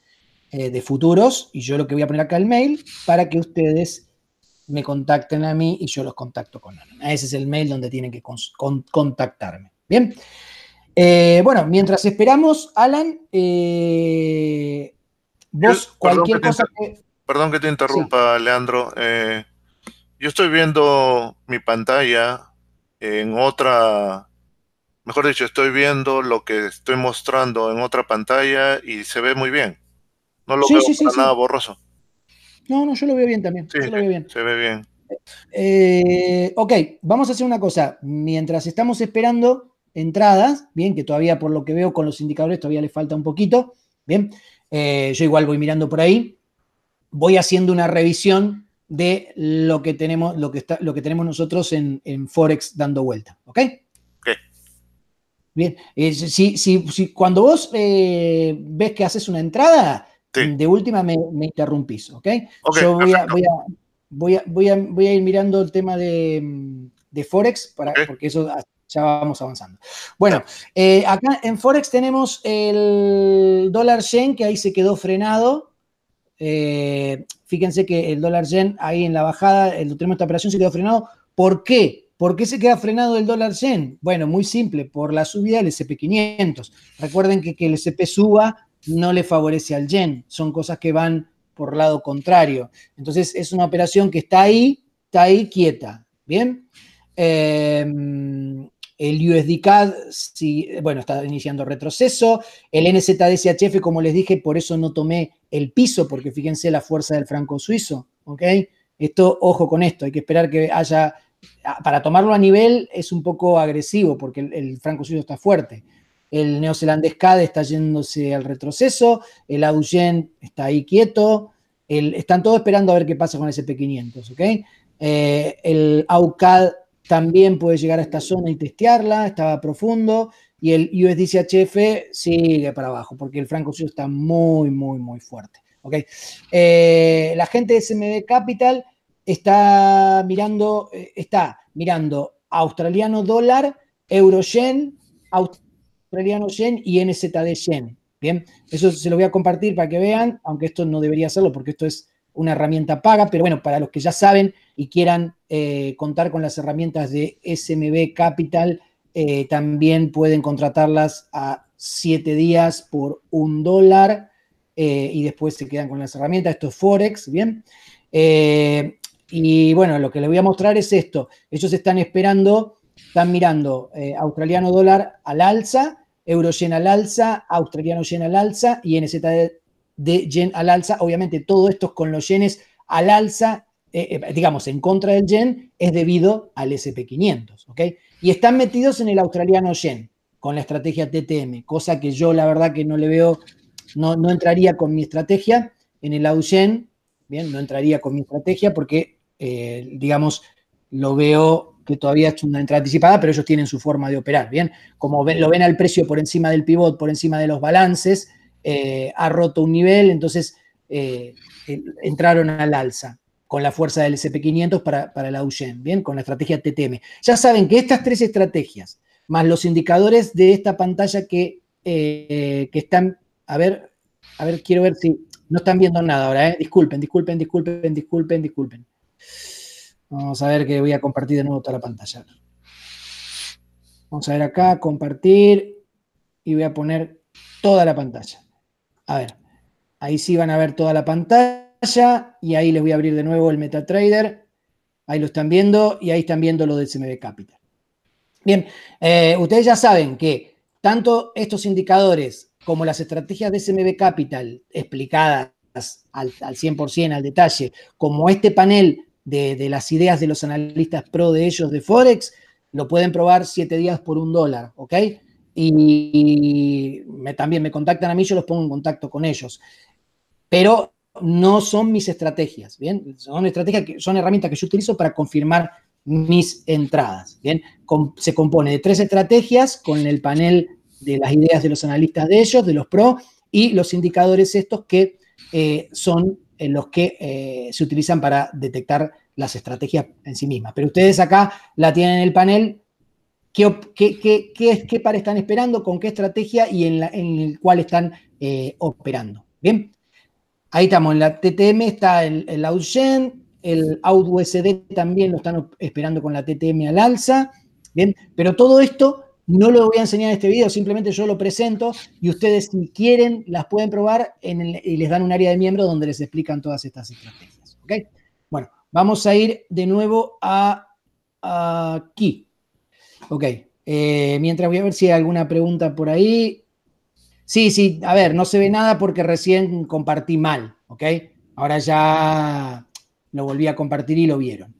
Eh, de futuros, y yo lo que voy a poner acá el mail para que ustedes me contacten a mí y yo los contacto con Alan. Ese es el mail donde tienen que contactarme, ¿bien? bueno, mientras esperamos, Alan, vos cualquier cosa que Perdón que te interrumpa, Leandro yo estoy viendo mi pantalla en otra, mejor dicho, estoy viendo lo que estoy mostrando en otra pantalla y se ve muy bien. No lo veo nada borroso. No, no, yo lo veo bien también. Yo lo bien. Se ve bien. Eh, ok, vamos a hacer una cosa. Mientras estamos esperando entradas, bien, que todavía por lo que veo con los indicadores todavía le falta un poquito, bien, eh, yo igual voy mirando por ahí, voy haciendo una revisión de lo que tenemos, lo que está, lo que tenemos nosotros en, Forex dando vuelta. ¿Ok? Bien. Eh, si, si, si, cuando vos eh, ves que haces una entrada, de última me, interrumpís, Yo voy a, voy, a, voy, a, voy, a, ir mirando el tema de, Forex, para, porque eso ya vamos avanzando. Bueno, eh, acá en Forex tenemos el dólar yen, que ahí se quedó frenado. Eh, Fíjense que el dólar yen ahí en la bajada, el último de operación se quedó frenado. ¿Por qué? ¿Por qué se queda frenado el dólar yen? Bueno, muy simple, por la subida del SP500. Recuerden que que el SP suba no le favorece al yen, son cosas que van por lado contrario. Entonces es una operación que está ahí, está ahí quieta. ¿Bien? Em, el USDCAD, si, bueno, está iniciando retroceso. El NZDSHF, como les dije, por eso no tomé el piso, porque fíjense la fuerza del franco suizo, ¿ok? Esto, ojo con esto, hay que esperar que haya, para tomarlo a nivel es un poco agresivo, porque el, franco suizo está fuerte. El neozelandés CAD está yéndose al retroceso, el AUGEN está ahí quieto, están todos esperando a ver qué pasa con eh, el SP500, ¿ok? el AUCAD también puede llegar a esta zona y testearla, estaba profundo, y el USDCHF sigue para abajo, porque el franco está muy, muy, muy fuerte. ¿okay? Eh, la gente de SMB Capital está mirando, eh, está mirando australiano dólar, euro yen, australiano yen y NZD yen. Bien, eso se lo voy a compartir para que vean, aunque esto no debería hacerlo porque esto es una herramienta paga, pero bueno, para los que ya saben y quieran eh, contar con las herramientas de SMB Capital, eh, también pueden contratarlas a 7 días por un dólar eh, y después se quedan con las herramientas. Esto es Forex, ¿bien? y bueno, lo que les voy a mostrar es esto. Ellos están esperando, están mirando australiano dólar al alza, euro yen al alza, australiano yen al alza y NZD de yen al alza. Obviamente, todo esto con los yenes al alza, eh, eh, digamos, en contra del yen, es debido al SP500, ¿ok? Y están metidos en el australiano yen con la estrategia TTM, cosa que yo la verdad que no le veo, no, no entraría con mi estrategia en el AUGEN bien, no entraría con mi estrategia porque, eh, digamos, lo veo que todavía es una entrada anticipada, pero ellos tienen su forma de operar, bien, como lo ven al precio por encima del pivot, por encima de los balances, eh, ha roto un nivel, entonces eh, entraron al alza con la fuerza del SP500 para, la UGEM, ¿bien? Con la estrategia TTM. Ya saben que estas tres estrategias, más los indicadores de esta pantalla que, eh, que están, a ver, a ver, quiero ver si no están viendo nada ahora, ¿eh? Disculpen, disculpen, disculpen, disculpen, disculpen. Vamos a ver que voy a compartir de nuevo toda la pantalla. Vamos a ver acá, compartir, y voy a poner toda la pantalla. A ver, ahí sí van a ver toda la pantalla y ahí les voy a abrir de nuevo el MetaTrader. Ahí lo están viendo y ahí están viendo lo de CMB Capital. Bien, eh, ustedes ya saben que tanto estos indicadores como las estrategias de SMB Capital explicadas al, 100%, al detalle, como este panel de, de, las ideas de los analistas pro de ellos de Forex, lo pueden probar siete días por un dólar, ¿ok? y me, también me contactan a mí, yo los pongo en contacto con ellos. Pero no son mis estrategias, ¿bien? Son estrategias que son herramientas que yo utilizo para confirmar mis entradas, ¿bien? se compone de tres estrategias con el panel de las ideas de los analistas de ellos, de los pro, y los indicadores estos que eh, son eh, los que eh, se utilizan para detectar las estrategias en sí mismas. Pero ustedes acá la tienen en el panel, qué, par están esperando, con qué estrategia y en, la, el cual están eh, operando. Bien, ahí estamos, en la TTM está el, el Outgen, el outUSD también lo están esperando con la TTM al alza. Bien, pero todo esto no lo voy a enseñar en este video, simplemente yo lo presento y ustedes si quieren las pueden probar y les dan un área de miembro donde les explican todas estas estrategias. ¿okay? Bueno, vamos a ir de nuevo a aquí. Ok. Eh, mientras voy a ver si hay alguna pregunta por ahí. Sí, sí, a ver, no se ve nada porque recién compartí mal, ¿ok? Ahora ya lo volví a compartir y lo vieron.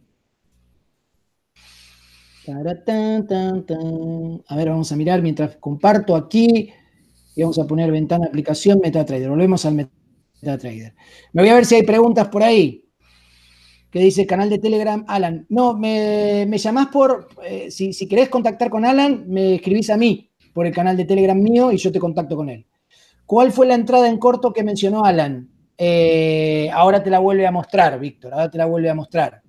A ver, vamos a mirar mientras comparto aquí y vamos a poner ventana aplicación MetaTrader. Volvemos al MetaTrader. Me voy a ver si hay preguntas por ahí que dice canal de Telegram, Alan. No, me, me llamás por, eh, si, si, querés contactar con Alan, me escribís a mí por el canal de Telegram mío y yo te contacto con él. ¿Cuál fue la entrada en corto que mencionó Alan? Eh, ahora te la vuelve a mostrar, Víctor, ahora te la vuelve a mostrar.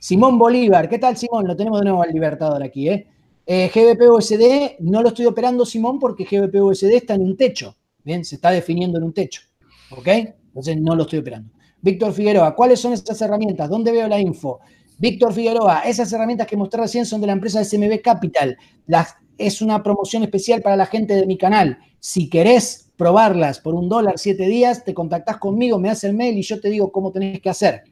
Simón Bolívar, ¿qué tal Simón? Lo tenemos de nuevo al Libertador aquí, ¿eh? eh no lo estoy operando Simón porque GBPUSD está en un techo, ¿bien? Se está definiendo en un techo, ¿ok? Entonces no lo estoy operando. Víctor Figueroa, ¿cuáles son esas herramientas? ¿Dónde veo la info? Víctor Figueroa, esas herramientas que mostré recién son de la empresa SMB Capital. es una promoción especial para la gente de mi canal. Si querés probarlas por un dólar siete días, te contactás conmigo, me das el mail y yo te digo cómo tenés que hacer.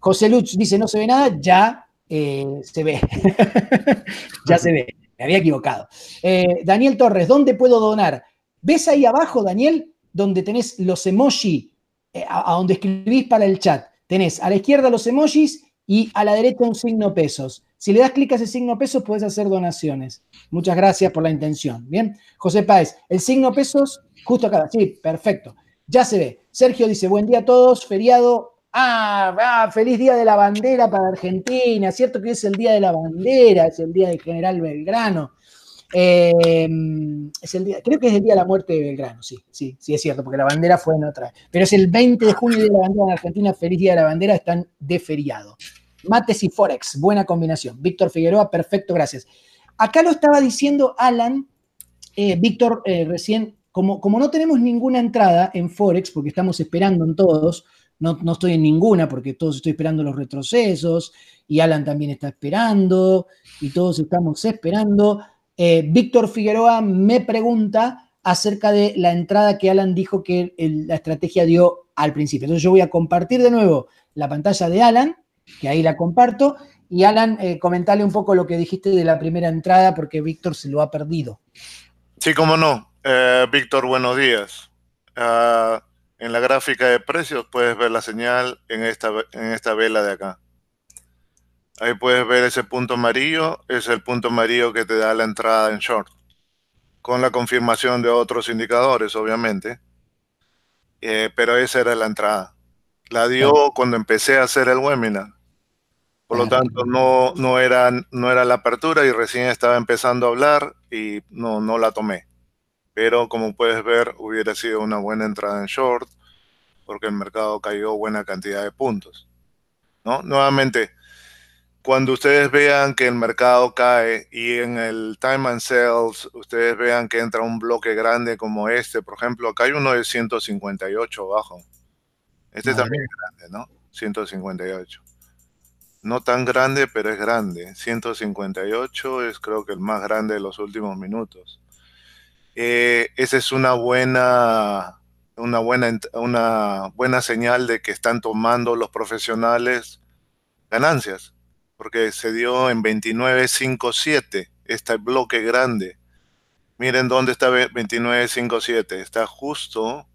José Lutz dice, no se ve nada, ya eh, se ve. ya se ve, me había equivocado. Eh, Daniel Torres, ¿dónde puedo donar? ¿Ves ahí abajo, Daniel, donde tenés los emoji eh, a, donde escribís para el chat, tenés a la izquierda los emojis y a la derecha un signo pesos. Si le das clic a ese signo pesos, puedes hacer donaciones. Muchas gracias por la intención. Bien, José Páez, el signo pesos, justo acá. Sí, perfecto. Ya se ve. Sergio dice, buen día a todos, feriado. Ah, ah, feliz día de la bandera para Argentina. Cierto que es el día de la bandera, es el día del general Belgrano. Em, es el día, creo que es el día de la muerte de Belgrano, sí, sí, sí es cierto, porque la bandera fue en otra. Pero es el 20 de junio, de la bandera en Argentina, feliz día de la bandera, están de feriado. Mates y Forex, buena combinación. Víctor Figueroa, perfecto, gracias. Acá lo estaba diciendo Alan, eh, Víctor, eh, recién, como, como no tenemos ninguna entrada en Forex, porque estamos esperando en todos, no, no, estoy en ninguna porque todos estoy esperando los retrocesos y Alan también está esperando y todos estamos esperando. Eh, Víctor Figueroa me pregunta acerca de la entrada que Alan dijo que la estrategia dio al principio. Entonces yo voy a compartir de nuevo la pantalla de Alan, que ahí la comparto, y Alan, eh, comentale un poco lo que dijiste de la primera entrada, porque Víctor se lo ha perdido. Sí, cómo no. Eh, Víctor, buenos días. Ah, en la gráfica de precios puedes ver la señal en esta, en esta vela de acá. Ahí puedes ver ese punto amarillo, es el punto amarillo que te da la entrada en short, con la confirmación de otros indicadores, obviamente. Eh, pero esa era la entrada. La dio cuando empecé a hacer el webinar. Por lo tanto, no, no, era, no era la apertura y recién estaba empezando a hablar y no, no la tomé. Pero como puedes ver, hubiera sido una buena entrada en short porque el mercado cayó buena cantidad de puntos. ¿no? Nuevamente, cuando ustedes vean que el mercado cae y en el time and sales ustedes vean que entra un bloque grande como este, por ejemplo, acá hay uno de 158 abajo. Este también es grande, ¿no? 158. No tan grande, pero es grande. 158 es creo que el más grande de los últimos minutos. Eh, esa es una buena, una buena, una buena señal de que están tomando los profesionales ganancias porque se dio en 2957, este bloque grande. Miren dónde está 2957, está justo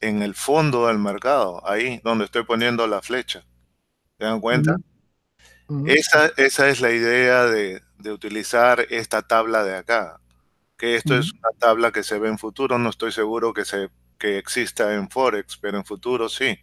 en el fondo del mercado, ahí donde estoy poniendo la flecha. ¿Se dan cuenta? esa, es la idea de, utilizar esta tabla de acá, que esto es una tabla que se ve en futuro, no estoy seguro que, se, que exista en Forex, pero en futuro sí.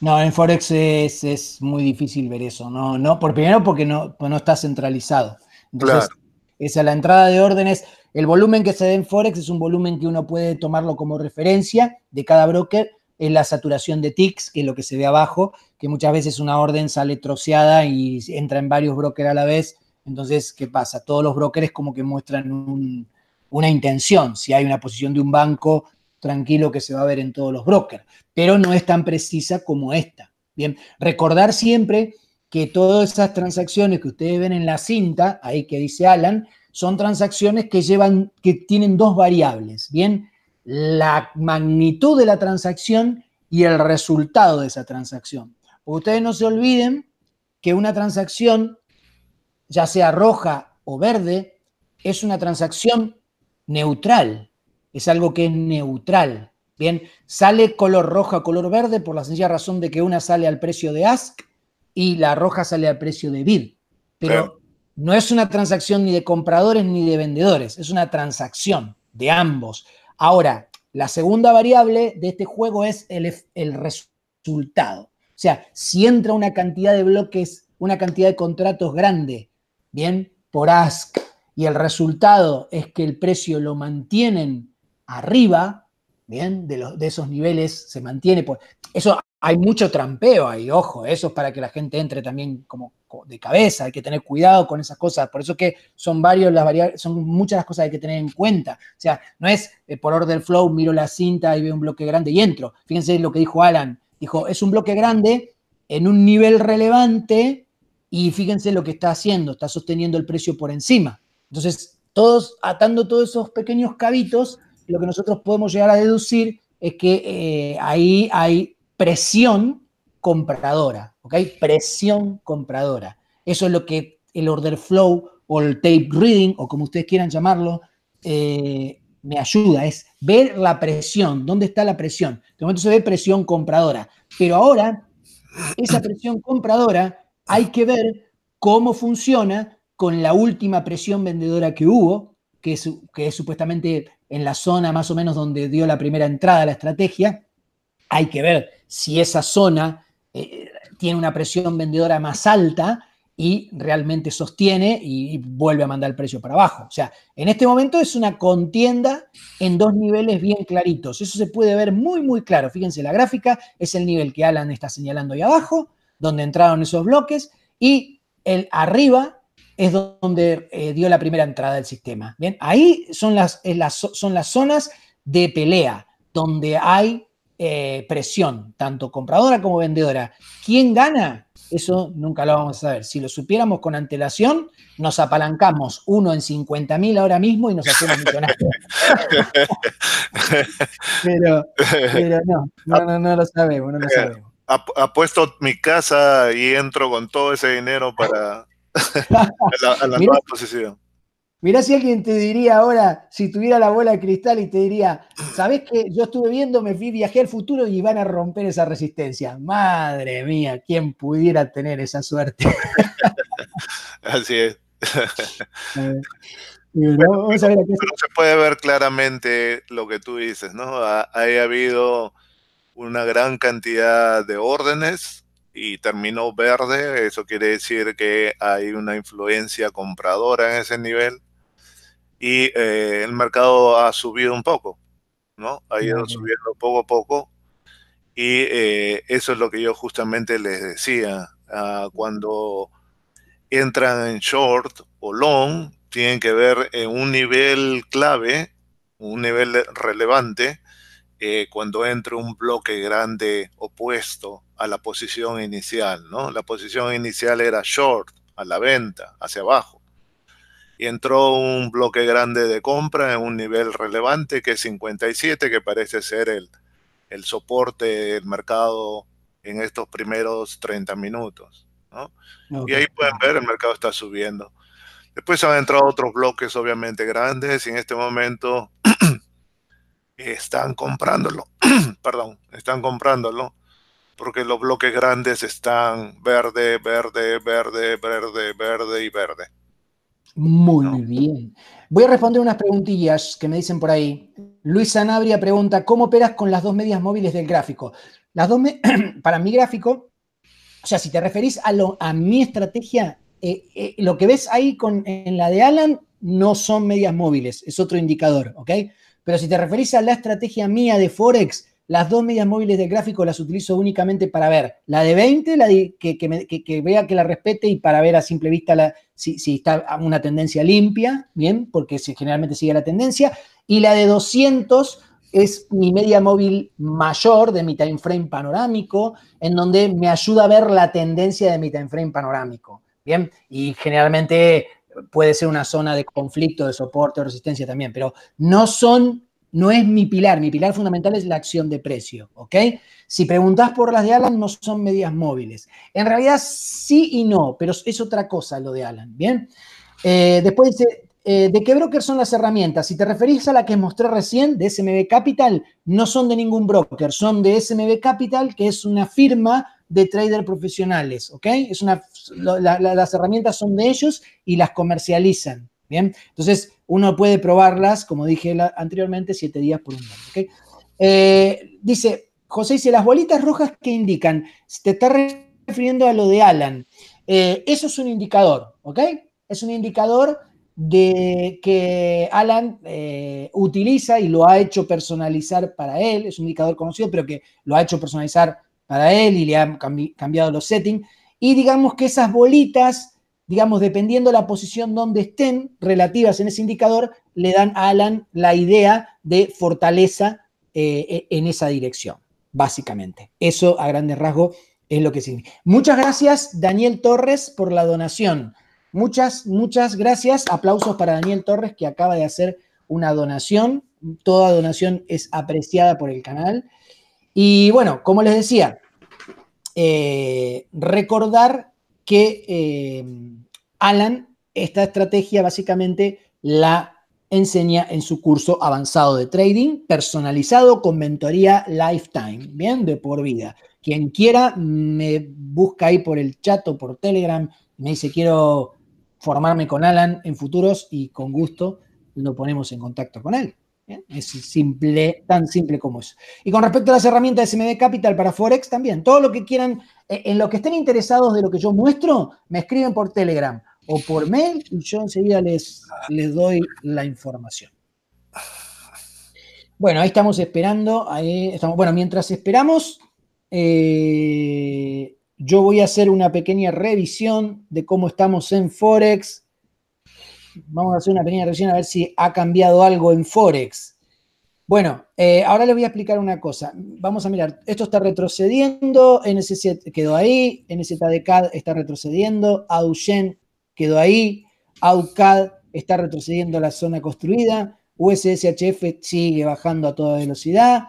No, en Forex es, muy difícil ver eso, ¿no? no por primero porque no, pues no está centralizado. Entonces, claro. esa la entrada de órdenes. El volumen que se da en Forex es un volumen que uno puede tomarlo como referencia de cada broker. Es la saturación de ticks, que es lo que se ve abajo, que muchas veces una orden sale troceada y entra en varios brokers a la vez. Entonces, ¿qué pasa? Todos los brokers como que muestran una intención. Si hay una posición de un banco tranquilo que se va a ver en todos los brokers, pero no es tan precisa como esta. Bien, recordar siempre que todas esas transacciones que ustedes ven en la cinta, ahí que dice Alan, son transacciones que llevan, que tienen dos variables, bien, la magnitud de la transacción y el resultado de esa transacción. Ustedes no se olviden que una transacción, ya sea roja o verde, es una transacción neutral, es algo que es neutral. Bien, sale color roja, color verde por la sencilla razón de que una sale al precio de ask y la roja sale al precio de bid. Pero no es una transacción ni de compradores ni de vendedores, es una transacción de ambos. Ahora, la segunda variable de este juego es el, el resultado. O sea, si entra una cantidad de bloques, una cantidad de contratos grande, bien, por ask, y el resultado es que el precio lo mantienen arriba, bien, de, los, de esos niveles se mantiene. Por, eso hay mucho trampeo ahí, ojo, eso es para que la gente entre también como de cabeza, hay que tener cuidado con esas cosas, por eso que son varios las variables, son muchas las cosas que hay que tener en cuenta, o sea, no es eh, por por order flow, miro la cinta y veo un bloque grande y entro, fíjense lo que dijo Alan, dijo, es un bloque grande en un nivel relevante y fíjense lo que está haciendo, está sosteniendo el precio por encima, entonces todos atando todos esos pequeños cabitos lo que nosotros podemos llegar a deducir es que eh, ahí hay presión compradora, ¿ok? Presión compradora. Eso es lo que el order flow o el tape reading, o como ustedes quieran llamarlo, eh, me ayuda, es ver la presión, dónde está la presión. De momento se ve presión compradora, pero ahora esa presión compradora hay que ver cómo funciona con la última presión vendedora que hubo, que es supuestamente en la zona más o menos donde dio la primera entrada a la estrategia. Hay que ver si esa zona eh, tiene una presión vendedora más alta y realmente sostiene y, vuelve a mandar el precio para abajo. O sea, en este momento es una contienda en dos niveles bien claritos. Eso se puede ver muy, muy claro. Fíjense, la gráfica es el nivel que Alan está señalando ahí abajo, donde entraron esos bloques, y el arriba es donde eh, dio la primera entrada del sistema. Bien, ahí son las, las, son las zonas de pelea donde hay eh, presión, tanto compradora como vendedora. ¿Quién gana? Eso nunca lo vamos a saber. Si lo supiéramos con antelación, nos apalancamos uno en 50.000 mil ahora mismo y nos hacemos millonarios. pero, no, no, no, lo sabemos, no lo eh, sabemos. Apuesto mi casa y entro con todo ese dinero para, a la, nueva posición. Mirá si alguien te diría ahora, si tuviera la bola de cristal y te diría, sabes que yo estuve viendo, me fui, viajé al futuro y van a romper esa resistencia? Madre mía, ¿quién pudiera tener esa suerte? Así es. Eh, se puede ver claramente lo que tú dices, ¿no? Ha, ha habido una gran cantidad de órdenes y terminó verde, eso quiere decir que hay una influencia compradora en ese nivel y eh, el mercado ha subido un poco, ¿no? Ha ido subiendo poco a poco y eh, eso es lo que yo justamente les decía, ah, cuando entran en short o long, tienen que ver en un nivel clave, un nivel relevante, eh, cuando entre un bloque grande opuesto a la posición inicial, ¿no? La posición inicial era short, a la venta, hacia abajo. Y entró un bloque grande de compra en un nivel relevante que es 57, que parece ser el, el soporte del mercado en estos primeros 30 minutos. ¿no? Y ahí pueden ver, el mercado está subiendo. Después han entrado otros bloques obviamente grandes y en este momento están comprándolo. Perdón, están comprándolo porque los bloques grandes están verde, verde, verde, verde, verde y verde. Muy bien. Voy a responder unas preguntillas que me dicen por ahí. Luis Sanabria pregunta, ¿cómo operas con las dos medias móviles del gráfico? Las dos, para mi gráfico, o sea, si te referís a, lo, a mi estrategia, eh, eh, lo que ves ahí en la de Alan no son medias móviles, es otro indicador, ¿ok? Pero si te referís a la estrategia mía de Forex, las dos medias móviles de gráfico las utilizo únicamente para ver. La de 20, la que, vea que la respete y para ver a simple vista la, si, está una tendencia limpia, bien, porque si generalmente sigue la tendencia. Y la de 200 es mi media móvil mayor de mi time frame panorámico, en donde me ayuda a ver la tendencia de mi time frame panorámico. Bien, y generalmente puede ser una zona de conflicto, de soporte, o resistencia también, pero no son no es mi pilar, mi pilar fundamental es la acción de precio, ¿ok? Si preguntás por las de Alan, no son medidas móviles. En realidad sí y no, pero es otra cosa lo de Alan, ¿bien? Eh, después dice, eh, ¿de qué broker son las herramientas? Si te referís a la que mostré recién, de SMB Capital, no son de ningún broker, son de SMB Capital, que es una firma de trader profesionales, ¿ok? Es una, las herramientas son de ellos y las comercializan, ¿bien? Entonces, uno puede probarlas, como dije anteriormente, siete días por un mes. ¿okay? Eh, dice, José dice, las bolitas rojas que indican, te está refiriendo a lo de Alan. Eh, eso es un indicador, ¿ok? Es un indicador de que Alan eh, utiliza y lo ha hecho personalizar para él, es un indicador conocido, pero que lo ha hecho personalizar para él y le han cambiado los settings. Y digamos que esas bolitas digamos, dependiendo la posición donde estén relativas en ese indicador, le dan a Alan la idea de fortaleza eh, e, en esa dirección, básicamente. Eso a grandes rasgos es lo que significa. Muchas gracias, Daniel Torres, por la donación. Muchas, muchas gracias. Aplausos para Daniel Torres, que acaba de hacer una donación. Toda donación es apreciada por el canal. Y bueno, como les decía, eh, recordar que eh, Alan esta estrategia básicamente la enseña en su curso avanzado de trading personalizado con mentoría lifetime, bien, de por vida. Quien quiera me busca ahí por el chat o por Telegram, me dice quiero formarme con Alan en futuros y con gusto lo ponemos en contacto con él. Es simple, tan simple como eso. Y con respecto a las herramientas de SMB Capital para Forex también, todo lo que quieran eh, en lo que estén interesados de lo que yo muestro, me escriben por Telegram o por mail y yo enseguida les, les doy la información. Bueno, ahí estamos esperando. Ahí estamos. Bueno, mientras esperamos, eh, yo voy a hacer una pequeña revisión de cómo estamos en Forex. Vamos a hacer una pequeña revisión a ver si ha cambiado algo en Forex. Bueno, eh, ahora les voy a explicar una cosa. Vamos a mirar, esto está retrocediendo, nc quedó ahí, NZDCAD está retrocediendo, AUGEN quedó ahí, AUCAD está retrocediendo a la zona construida, USSHF sigue bajando a toda velocidad.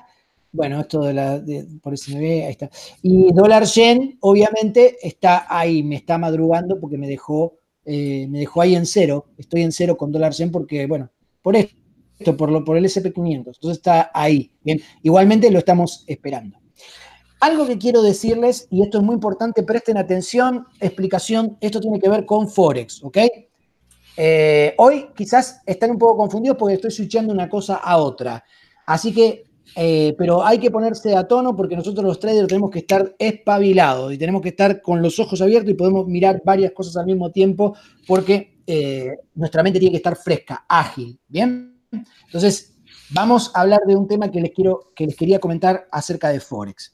Bueno, esto de la, por eso me ve, ahí está. Y dólar yen, obviamente, está ahí, me está madrugando porque me dejó, eh, me dejó ahí en cero. Estoy en cero con dólar yen porque, bueno, por esto por, lo, por el SP500. Entonces está ahí. Bien. Igualmente lo estamos esperando. Algo que quiero decirles, y esto es muy importante, presten atención, explicación, esto tiene que ver con Forex, ¿ok? Eh, hoy quizás están un poco confundidos porque estoy switchando una cosa a otra. Así que, eh, pero hay que ponerse a tono porque nosotros los traders tenemos que estar espabilados y tenemos que estar con los ojos abiertos y podemos mirar varias cosas al mismo tiempo porque eh, nuestra mente tiene que estar fresca, ágil, ¿bien? Entonces, vamos a hablar de un tema que les, quiero, que les quería comentar acerca de Forex.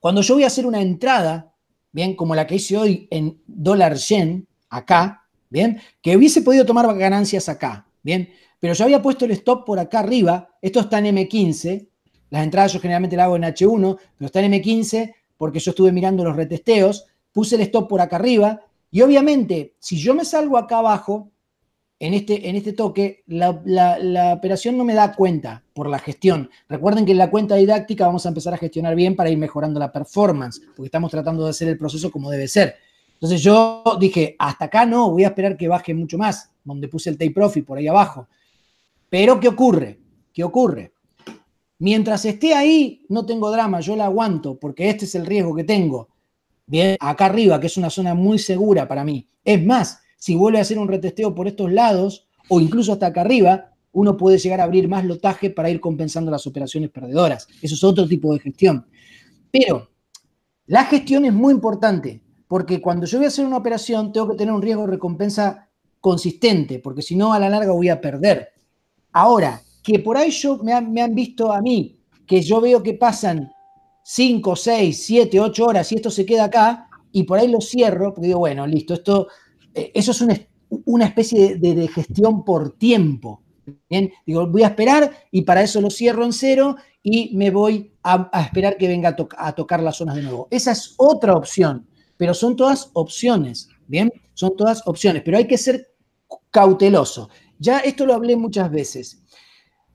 Cuando yo voy a hacer una entrada, bien, como la que hice hoy en dólar yen, acá, bien, que hubiese podido tomar ganancias acá, bien, pero yo había puesto el stop por acá arriba, esto está en M15, las entradas yo generalmente las hago en H1, pero está en M15 porque yo estuve mirando los retesteos, puse el stop por acá arriba y obviamente si yo me salgo acá abajo, este, en este, toque, la, operación no me da cuenta por la gestión. Recuerden que en la cuenta didáctica vamos a empezar a gestionar bien para ir mejorando la performance, porque estamos tratando de hacer el proceso como debe ser. Entonces yo dije, hasta acá no, voy a esperar que baje mucho más, donde puse el take profit por ahí abajo. Pero ¿qué ocurre? ¿Qué ocurre? Mientras esté ahí, no tengo drama, yo la aguanto, porque este es el riesgo que tengo. Bien, acá arriba, que es una zona muy segura para mí. Es más, si vuelve a hacer un retesteo por estos lados o incluso hasta acá arriba, uno puede llegar a abrir más lotaje para ir compensando las operaciones perdedoras. Eso es otro tipo de gestión. Pero la gestión es muy importante, porque cuando yo voy a hacer una operación tengo que tener un riesgo de recompensa consistente, porque si no a la larga voy a perder. Ahora, que por ahí yo, me, han, me han visto a mí, que yo veo que pasan 5, 6, 7, 8 horas y esto se queda acá, y por ahí lo cierro, porque digo, bueno, listo, esto eh, eso es una, especie de, gestión por tiempo. Bien, digo, voy a esperar y para eso lo cierro en cero y me voy a, esperar que venga a, a tocar las zonas de nuevo. Esa es otra opción, pero son todas opciones, ¿bien? Son todas opciones, pero hay que ser cauteloso. Ya esto lo hablé muchas veces.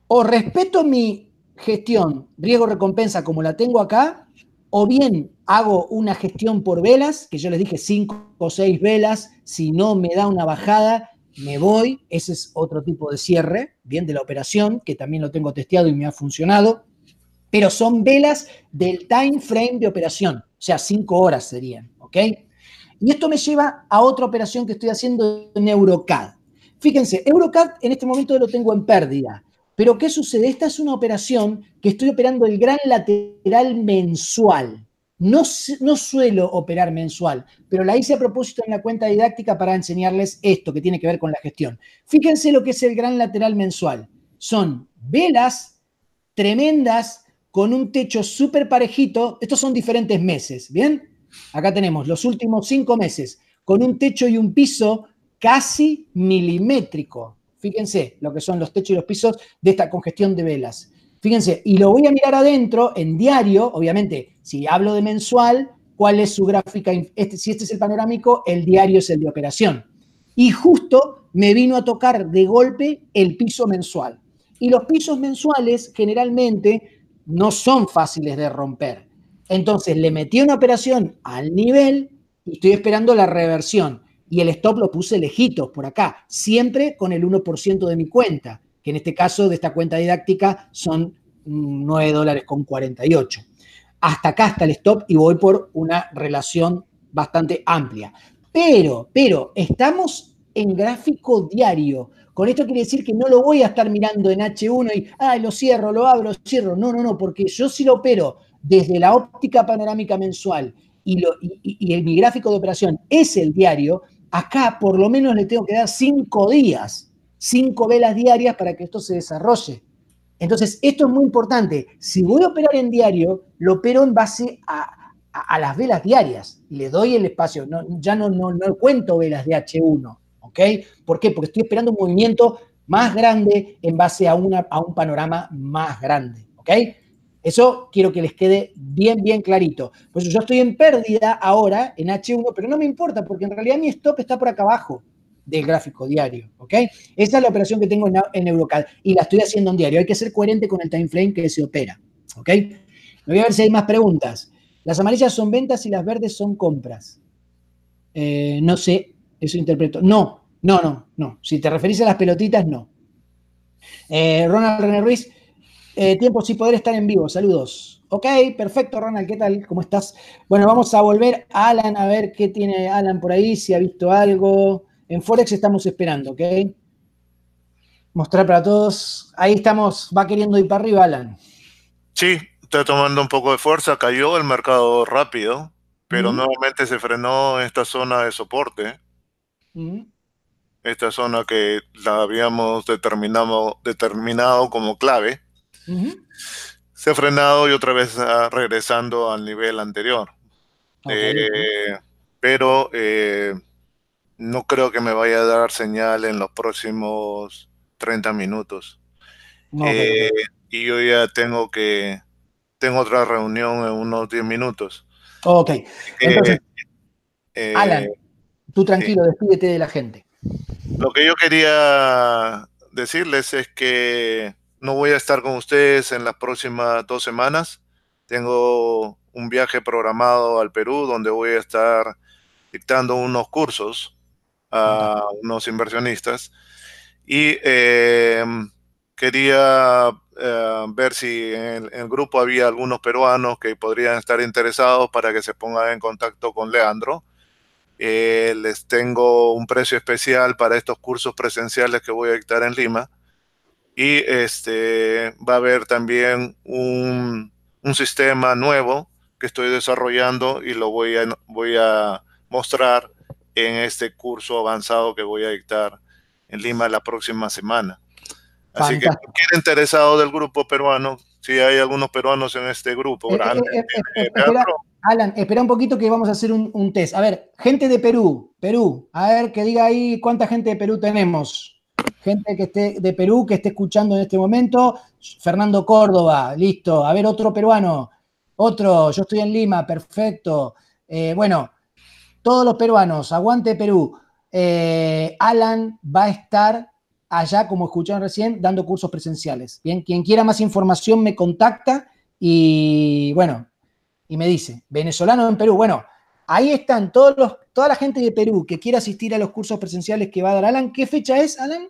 O respeto mi gestión riesgo-recompensa como la tengo acá, o bien hago una gestión por velas, que yo les dije cinco o seis velas, si no me da una bajada, me voy, ese es otro tipo de cierre, bien de la operación, que también lo tengo testeado y me ha funcionado, pero son velas del time frame de operación, o sea, cinco horas serían, ¿ok? Y esto me lleva a otra operación que estoy haciendo en EuroCAD. Fíjense, EuroCAD en este momento lo tengo en pérdida. Pero ¿qué sucede? Esta es una operación que estoy operando el gran lateral mensual. No, no, suelo operar mensual, pero la hice a propósito en la cuenta didáctica para enseñarles esto que tiene que ver con la gestión. Fíjense lo que es el gran lateral mensual. Son velas tremendas con un techo súper parejito. Estos son diferentes meses, ¿bien? Acá tenemos los últimos cinco meses, con un techo y un piso casi milimétrico. Fíjense lo que son los techos y los pisos de esta congestión de velas. Fíjense, y lo voy a mirar adentro en diario, obviamente, si hablo de mensual, cuál es su gráfica, este, si este es el panorámico, el diario es el de operación. Y justo me vino a tocar de golpe el piso mensual. Y los pisos mensuales generalmente no son fáciles de romper. Entonces le metí una operación al nivel y estoy esperando la reversión y el stop lo puse lejitos por acá, siempre con el 1% de mi cuenta, que en este caso de esta cuenta didáctica son 9 mm, dólares con 48. Hasta acá está el stop y voy por una relación bastante amplia. Pero, pero, estamos en gráfico diario. Con esto quiere decir que no lo voy a estar mirando en H1 y, ah, lo cierro, lo abro, lo cierro. No, no, no, porque yo sí lo opero desde la óptica panorámica mensual y, lo, y mi gráfico de operación es el diario, Acá por lo menos le tengo que dar cinco días, cinco velas diarias para que esto se desarrolle. Entonces, esto es muy importante. Si voy a operar en diario, lo opero en base a, las velas diarias. Le doy el espacio. ya no, no, cuento velas de H1. ¿Ok? ¿Por qué? Porque estoy esperando un movimiento más grande en base a, una, a un panorama más grande. ¿Ok? Eso quiero que les quede bien, bien clarito. Pues yo estoy en pérdida ahora en H1, pero no me importa porque en realidad mi stop está por acá abajo del gráfico diario, ¿ok? Esa es la operación que tengo en, en y la estoy haciendo en diario. Hay que ser coherente con el time frame que se opera, ¿ok? Me voy a ver si hay más preguntas. Las amarillas son ventas y las verdes son compras. Eh, no sé, eso interpreto. No, no, no, no. Si te referís a las pelotitas, no. Eh, Ronald René Ruiz, eh, tiempo sí poder estar en vivo. Saludos. Ok, perfecto, Ronald. ¿Qué tal? ¿Cómo estás? Bueno, vamos a volver a Alan a ver qué tiene Alan por ahí, si ha visto algo. En Forex estamos esperando, ¿ok? Mostrar para todos. Ahí estamos, va queriendo ir para arriba, Alan. Sí, está tomando un poco de fuerza. Cayó el mercado rápido, pero nuevamente se frenó esta zona de soporte. esta zona que la habíamos determinado como clave. Se ha frenado y otra vez regresando al nivel anterior. Eh, pero eh, no creo que me vaya a dar señal en los próximos 30 minutos. Eh, y yo ya tengo que, tengo otra reunión en unos 10 minutos. Ok. Alan, tú tranquilo, despídete de la gente. Lo que yo quería decirles es que no voy a estar con ustedes en las próximas dos semanas. Tengo un viaje programado al Perú donde voy a estar dictando unos cursos a unos inversionistas y eh, quería eh, ver si en, el grupo había algunos peruanos que podrían estar interesados para que se pongan en contacto con Leandro. Eh, les tengo un precio especial para estos cursos presenciales que voy a dictar en Lima y este, va a haber también un, sistema nuevo que estoy desarrollando y lo voy a, voy a mostrar en este curso avanzado que voy a dictar en Lima la próxima semana. Así que, que cualquier interesado del grupo peruano, si hay algunos peruanos en este grupo. Eh, eh, eh, Alan, espera un poquito que vamos a hacer un, un test. A ver, gente de Perú, Perú, a ver que diga ahí cuánta gente de Perú tenemos gente que esté de Perú, que esté escuchando en este momento, Fernando Córdoba, listo. A ver, otro peruano, otro, yo estoy en Lima, perfecto. Eh, bueno, todos los peruanos, aguante Perú. Eh, Alan va a estar allá, como escucharon recién, dando cursos presenciales. Bien, quien quiera más información me contacta y bueno, y me dice, venezolano en Perú. Bueno, ahí están todos los, toda la gente de Perú que quiera asistir a los cursos presenciales que va a dar Alan. ¿Qué fecha es, Alan?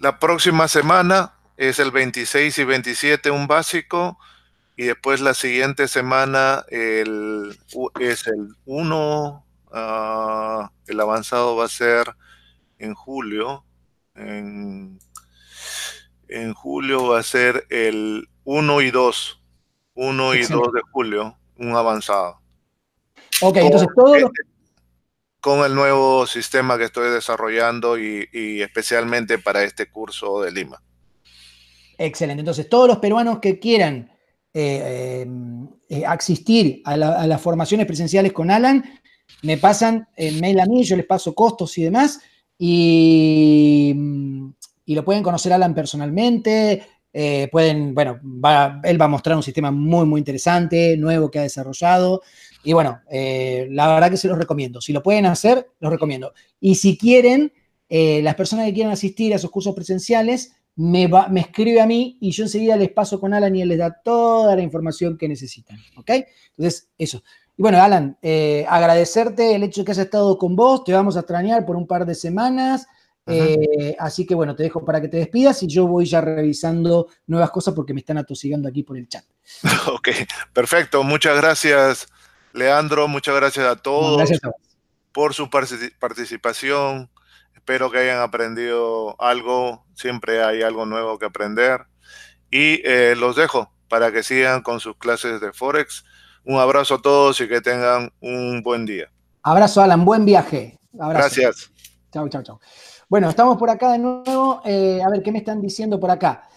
La próxima semana es el 26 y 27 un básico y después la siguiente semana el, es el 1, ah, el avanzado va a ser en julio, en, julio va a ser el 1 y 2, 1 y 2 de julio, un avanzado. Ok, entonces oh, todos eh, con el nuevo sistema que estoy desarrollando y, especialmente para este curso de Lima. Excelente. Entonces, todos los peruanos que quieran eh, eh, eh, asistir a, las formaciones presenciales con Alan, me pasan el mail a mí, yo les paso costos y demás, y, lo pueden conocer Alan personalmente, pueden, bueno, él va a mostrar un sistema muy, muy interesante, nuevo que ha desarrollado. Y bueno, eh, la verdad que se los recomiendo. Si lo pueden hacer, los recomiendo. Y si quieren, eh, las personas que quieran asistir a sus cursos presenciales, me, va, me escribe a mí y yo enseguida les paso con Alan y él les da toda la información que necesitan. ¿Ok? Entonces, eso. Y bueno, Alan, eh, agradecerte el hecho de que has estado con vos. Te vamos a extrañar por un par de semanas. así que bueno, te dejo para que te despidas y yo voy ya revisando nuevas cosas porque me están atosigando aquí por el chat. Ok, perfecto. Muchas gracias, Leandro, muchas gracias a todos por su participación. Espero que hayan aprendido algo. Siempre hay algo nuevo que aprender. Y eh, los dejo para que sigan con sus clases de Forex. Un abrazo a todos y que tengan un buen día. Abrazo, Alan. Buen viaje. Gracias. Chao, chao, chao. Bueno, estamos por acá de nuevo. Eh, a ver, ¿qué me están diciendo por acá?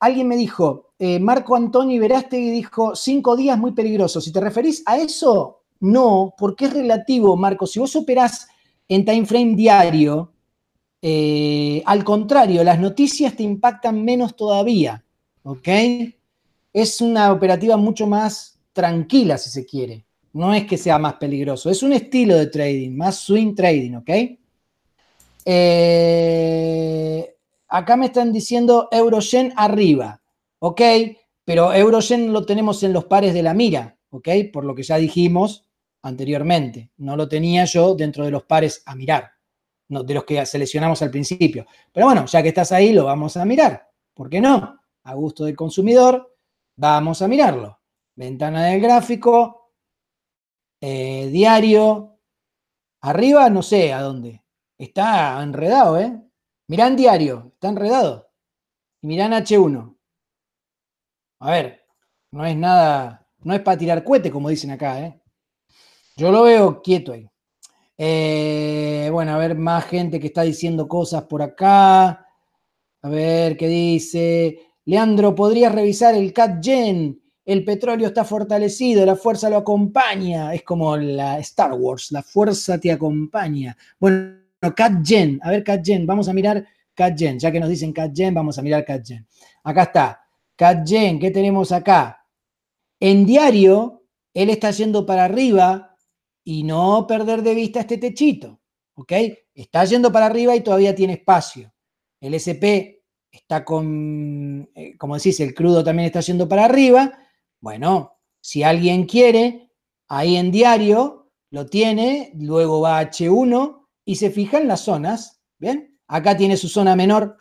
Alguien me dijo, eh, Marco Antonio y dijo, cinco días muy peligrosos. Si te referís a eso, no, porque es relativo, Marco. Si vos operás en time frame diario, eh, al contrario, las noticias te impactan menos todavía, ¿ok? Es una operativa mucho más tranquila, si se quiere. No es que sea más peligroso, es un estilo de trading, más swing trading, ¿ok? Eh, Acá me están diciendo Eurogen arriba, ¿ok? Pero Eurogen lo tenemos en los pares de la mira, ¿ok? Por lo que ya dijimos anteriormente. No lo tenía yo dentro de los pares a mirar, de los que seleccionamos al principio. Pero bueno, ya que estás ahí, lo vamos a mirar. ¿Por qué no? A gusto del consumidor, vamos a mirarlo. Ventana del gráfico, eh, diario. Arriba no sé a dónde. Está enredado, ¿eh? Mirán diario, está enredado. Y mirán H1. A ver, no es nada, no es para tirar cohete, como dicen acá, ¿eh? Yo lo veo quieto ahí. Eh, bueno, a ver, más gente que está diciendo cosas por acá. A ver, ¿qué dice? Leandro, ¿podrías revisar el CAT Gen? El petróleo está fortalecido, la fuerza lo acompaña. Es como la Star Wars, la fuerza te acompaña. Bueno, Cat A ver, Cat Vamos a mirar Cat Ya que nos dicen Cat vamos a mirar Cat Acá está. Cat ¿qué tenemos acá? En diario, él está yendo para arriba y no perder de vista este techito. ¿Ok? Está yendo para arriba y todavía tiene espacio. El SP está con, eh, como decís, el crudo también está yendo para arriba. Bueno, si alguien quiere, ahí en diario lo tiene, luego va H1, y se fijan las zonas, ¿bien? Acá tiene su zona menor,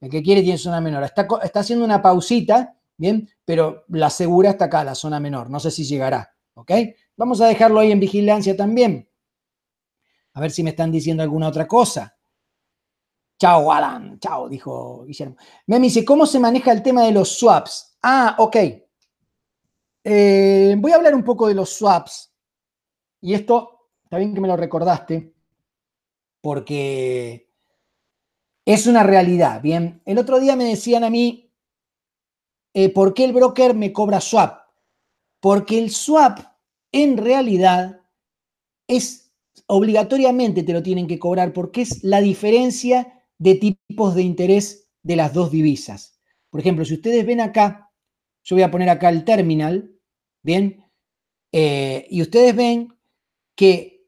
el que quiere tiene su zona menor. Está, está haciendo una pausita, ¿bien? Pero la segura está acá, la zona menor. No sé si llegará, ¿ok? Vamos a dejarlo ahí en vigilancia también. A ver si me están diciendo alguna otra cosa. Chao, Alan. Chao, dijo Guillermo. Memi dice, ¿cómo se maneja el tema de los swaps? Ah, ok. Eh, voy a hablar un poco de los swaps. Y esto, está bien que me lo recordaste porque es una realidad. Bien, el otro día me decían a mí, eh, ¿por qué el broker me cobra swap? Porque el swap en realidad es obligatoriamente te lo tienen que cobrar porque es la diferencia de tipos de interés de las dos divisas. Por ejemplo, si ustedes ven acá, yo voy a poner acá el terminal, ¿bien? Eh, y ustedes ven que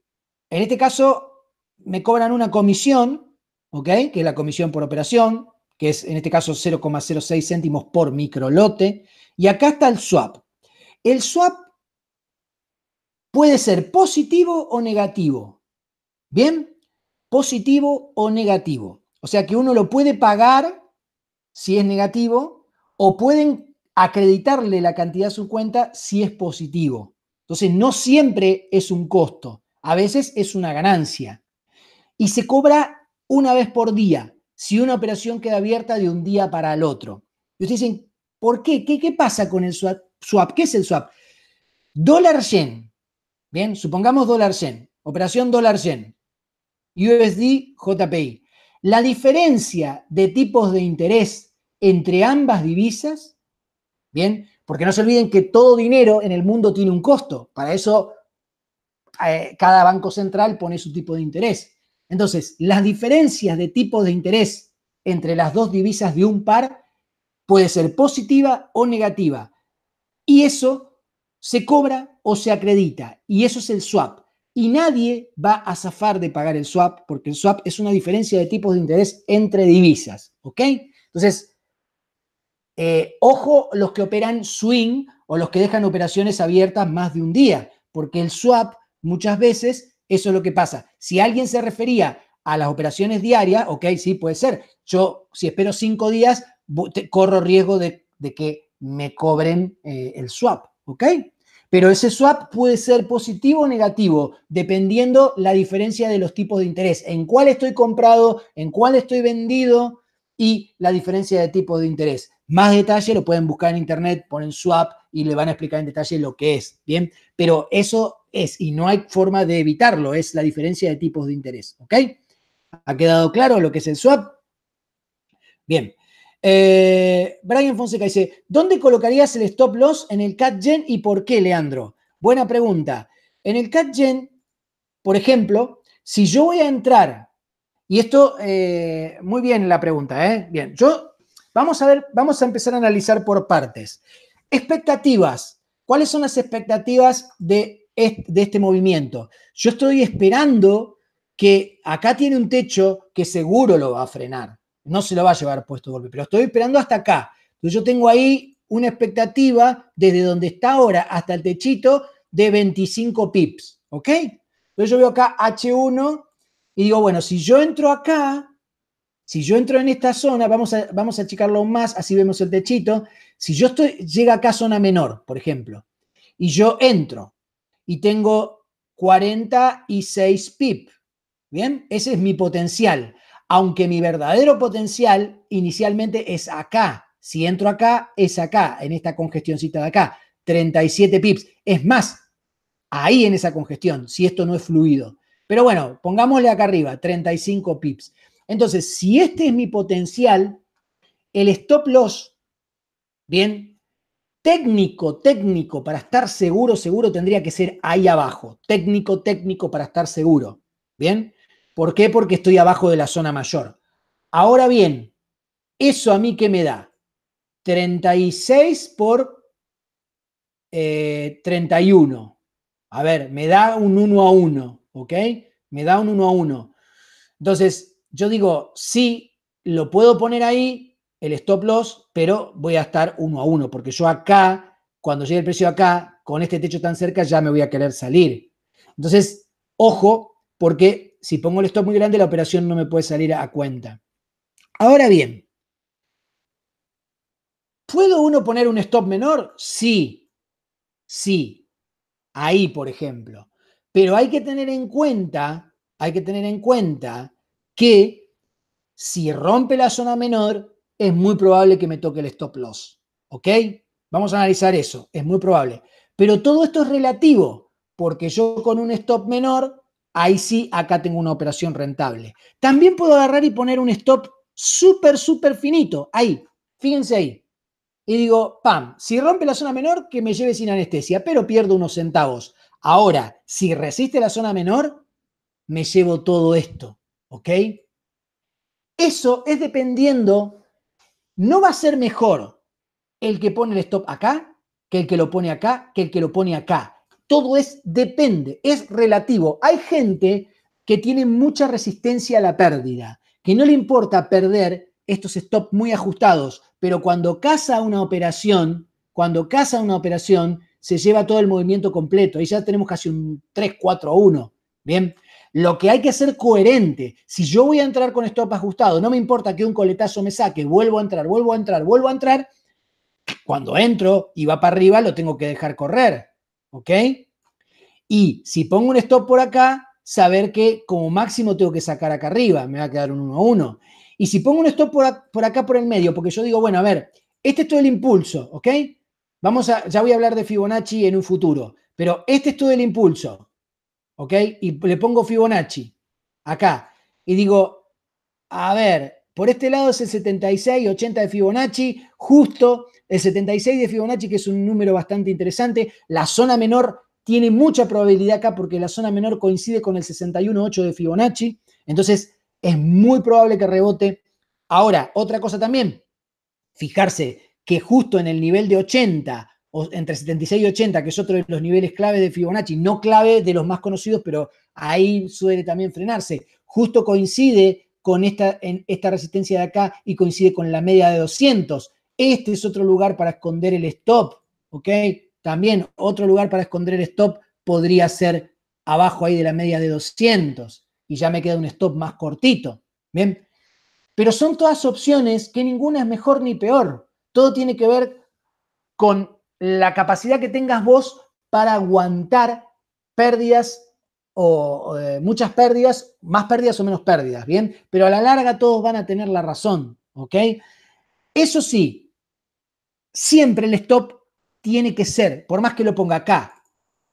en este caso me cobran una comisión, ¿ok? Que es la comisión por operación, que es en este caso 0,06 céntimos por microlote. Y acá está el swap. El swap puede ser positivo o negativo. ¿Bien? Positivo o negativo. O sea que uno lo puede pagar si es negativo o pueden acreditarle la cantidad a su cuenta si es positivo. Entonces, no siempre es un costo, a veces es una ganancia y se cobra una vez por día si una operación queda abierta de un día para el otro. Y ustedes dicen, ¿por qué? ¿Qué, pasa con el swap? ¿Qué es el swap? Dólar yen. Bien, supongamos dólar yen. Operación dólar yen. USD JPI. La diferencia de tipos de interés entre ambas divisas, bien, porque no se olviden que todo dinero en el mundo tiene un costo. Para eso eh, cada banco central pone su tipo de interés. Entonces, las diferencias de tipo de interés entre las dos divisas de un par puede ser positiva o negativa. Y eso se cobra o se acredita. Y eso es el swap. Y nadie va a zafar de pagar el swap porque el swap es una diferencia de tipos de interés entre divisas. ¿Ok? Entonces, eh, ojo los que operan swing o los que dejan operaciones abiertas más de un día, porque el swap muchas veces, eso es lo que pasa. Si alguien se refería a las operaciones diarias, ok, sí puede ser. Yo, si espero cinco días, corro riesgo de, que me cobren eh, el swap, ¿ok? Pero ese swap puede ser positivo o negativo, dependiendo la diferencia de los tipos de interés, en cuál estoy comprado, en cuál estoy vendido y la diferencia de tipo de interés. Más detalle lo pueden buscar en internet, ponen swap y le van a explicar en detalle lo que es, ¿bien? Pero eso es y no hay forma de evitarlo, es la diferencia de tipos de interés. ¿Ok? ¿Ha quedado claro lo que es el swap? Bien. Eh, Brian Fonseca dice, ¿dónde colocarías el stop loss en el gen y por qué, Leandro? Buena pregunta. En el gen por ejemplo, si yo voy a entrar, y esto, eh, muy bien la pregunta, ¿eh? Bien, yo, vamos a ver, vamos a empezar a analizar por partes. Expectativas. ¿Cuáles son las expectativas de de este movimiento. Yo estoy esperando que acá tiene un techo que seguro lo va a frenar. No se lo va a llevar puesto golpe, pero estoy esperando hasta acá. Entonces yo tengo ahí una expectativa desde donde está ahora hasta el techito de 25 pips, ¿ok? Entonces yo veo acá H1 y digo, bueno, si yo entro acá, si yo entro en esta zona, vamos a, vamos a achicarlo aún más, así vemos el techito. Si yo estoy, llega acá zona menor, por ejemplo, y yo entro y tengo 46 pips, Bien, ese es mi potencial. Aunque mi verdadero potencial inicialmente es acá. Si entro acá, es acá, en esta congestióncita de acá. 37 pips. Es más, ahí en esa congestión, si esto no es fluido. Pero bueno, pongámosle acá arriba, 35 pips. Entonces, si este es mi potencial, el stop loss, bien, técnico, técnico, para estar seguro, seguro tendría que ser ahí abajo. Técnico, técnico, para estar seguro. ¿Bien? ¿Por qué? Porque estoy abajo de la zona mayor. Ahora bien, eso a mí qué me da 36 por 31. Eh, a ver, me da un 1 a 1, ¿ok? Me da un 1 a 1. Entonces, yo digo, sí, lo puedo poner ahí, el stop loss, pero voy a estar uno a uno, porque yo acá, cuando llegue el precio acá, con este techo tan cerca, ya me voy a querer salir. Entonces, ojo, porque si pongo el stop muy grande, la operación no me puede salir a cuenta. Ahora bien, ¿puedo uno poner un stop menor? Sí, sí, ahí, por ejemplo. Pero hay que tener en cuenta, hay que tener en cuenta que si rompe la zona menor, es muy probable que me toque el stop loss. ¿Ok? Vamos a analizar eso, es muy probable. Pero todo esto es relativo, porque yo con un stop menor, ahí sí, acá tengo una operación rentable. También puedo agarrar y poner un stop súper, súper finito, ahí, fíjense ahí. Y digo, pam, si rompe la zona menor, que me lleve sin anestesia, pero pierdo unos centavos. Ahora, si resiste la zona menor, me llevo todo esto, ¿ok? Eso es dependiendo no va a ser mejor el que pone el stop acá que el que lo pone acá, que el que lo pone acá. Todo es depende, es relativo. Hay gente que tiene mucha resistencia a la pérdida, que no le importa perder estos stops muy ajustados, pero cuando casa una operación, cuando casa una operación, se lleva todo el movimiento completo. Y ya tenemos casi un 3-4-1. Bien, lo que hay que hacer coherente, si yo voy a entrar con stop ajustado, no me importa que un coletazo me saque, vuelvo a entrar, vuelvo a entrar, vuelvo a entrar, cuando entro y va para arriba lo tengo que dejar correr, ¿ok? Y si pongo un stop por acá, saber que como máximo tengo que sacar acá arriba, me va a quedar un 1-1. Y si pongo un stop por, acá por el medio, porque yo digo, bueno, a ver, este es todo el impulso, ¿ok? Vamos a, ya voy a hablar de Fibonacci en un futuro, pero este es todo el impulso. Y le pongo Fibonacci acá y digo, a ver, por este lado es el 76, 80 de Fibonacci, justo el 76 de Fibonacci, que es un número bastante interesante. La zona menor tiene mucha probabilidad acá porque la zona menor coincide con el 61.8 de Fibonacci. Entonces, es muy probable que rebote. Ahora, otra cosa también, fijarse que justo en el nivel de 80 entre 76 y 80, que es otro de los niveles clave de Fibonacci, no clave de los más conocidos, pero ahí suele también frenarse. Justo coincide con esta, en esta resistencia de acá y coincide con la media de 200. Este es otro lugar para esconder el stop, ¿ok? También otro lugar para esconder el stop podría ser abajo ahí de la media de 200 y ya me queda un stop más cortito, ¿bien? Pero son todas opciones que ninguna es mejor ni peor. Todo tiene que ver con la capacidad que tengas vos para aguantar pérdidas o eh, muchas pérdidas, más pérdidas o menos pérdidas, ¿bien? Pero a la larga todos van a tener la razón, ¿ok? Eso sí, siempre el stop tiene que ser, por más que lo ponga acá,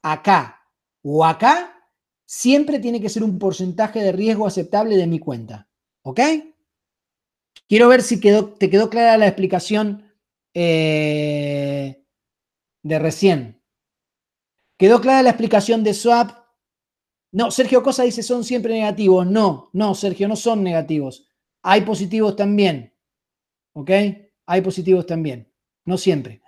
acá o acá, siempre tiene que ser un porcentaje de riesgo aceptable de mi cuenta, ¿ok? Quiero ver si quedó, te quedó clara la explicación eh, de recién. ¿Quedó clara la explicación de swap? No, Sergio Cosa dice son siempre negativos. No, no, Sergio, no son negativos. Hay positivos también. ¿Ok? Hay positivos también. No siempre.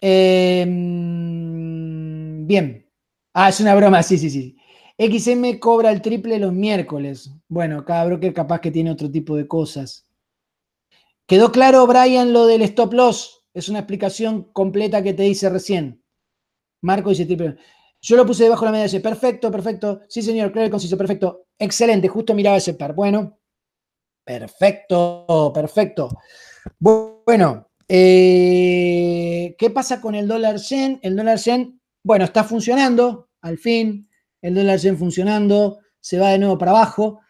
Em, bien. Ah, es una broma, sí, sí, sí. XM cobra el triple los miércoles. Bueno, cada broker capaz que tiene otro tipo de cosas. ¿Quedó claro, Brian, lo del stop loss? Es una explicación completa que te hice recién. Marco dice, yo lo puse debajo de la media dice, perfecto, perfecto. Sí, señor, claro el conciso, perfecto. Excelente, justo miraba ese par. Bueno, perfecto, perfecto. Bueno, eh, ¿qué pasa con el dólar yen? El dólar yen, bueno, está funcionando, al fin. El dólar yen funcionando, se va de nuevo para abajo.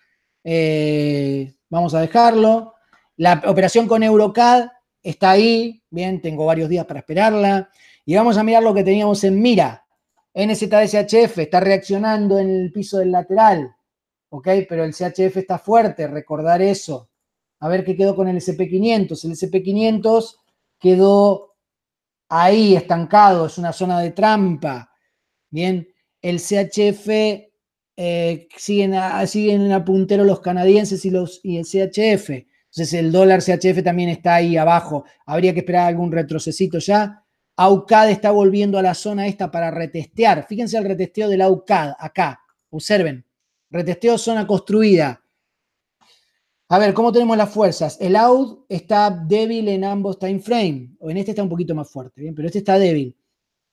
Eh, vamos a dejarlo. La operación con EuroCAD está ahí, bien, tengo varios días para esperarla. Y vamos a mirar lo que teníamos en mira. NZSHF está reaccionando en el piso del lateral, ¿ok? Pero el CHF está fuerte, recordar eso. A ver qué quedó con el SP500. El SP500 quedó ahí estancado, es una zona de trampa, ¿bien? El CHF eh, siguen, siguen en los canadienses y, los, y el CHF. Entonces el dólar CHF también está ahí abajo. Habría que esperar algún retrocesito ya. AUCAD está volviendo a la zona esta para retestear. Fíjense el retesteo del AUCAD acá. Observen. Retesteo zona construida. A ver, ¿cómo tenemos las fuerzas? El AUD está débil en ambos time frame. O en este está un poquito más fuerte, bien, pero este está débil.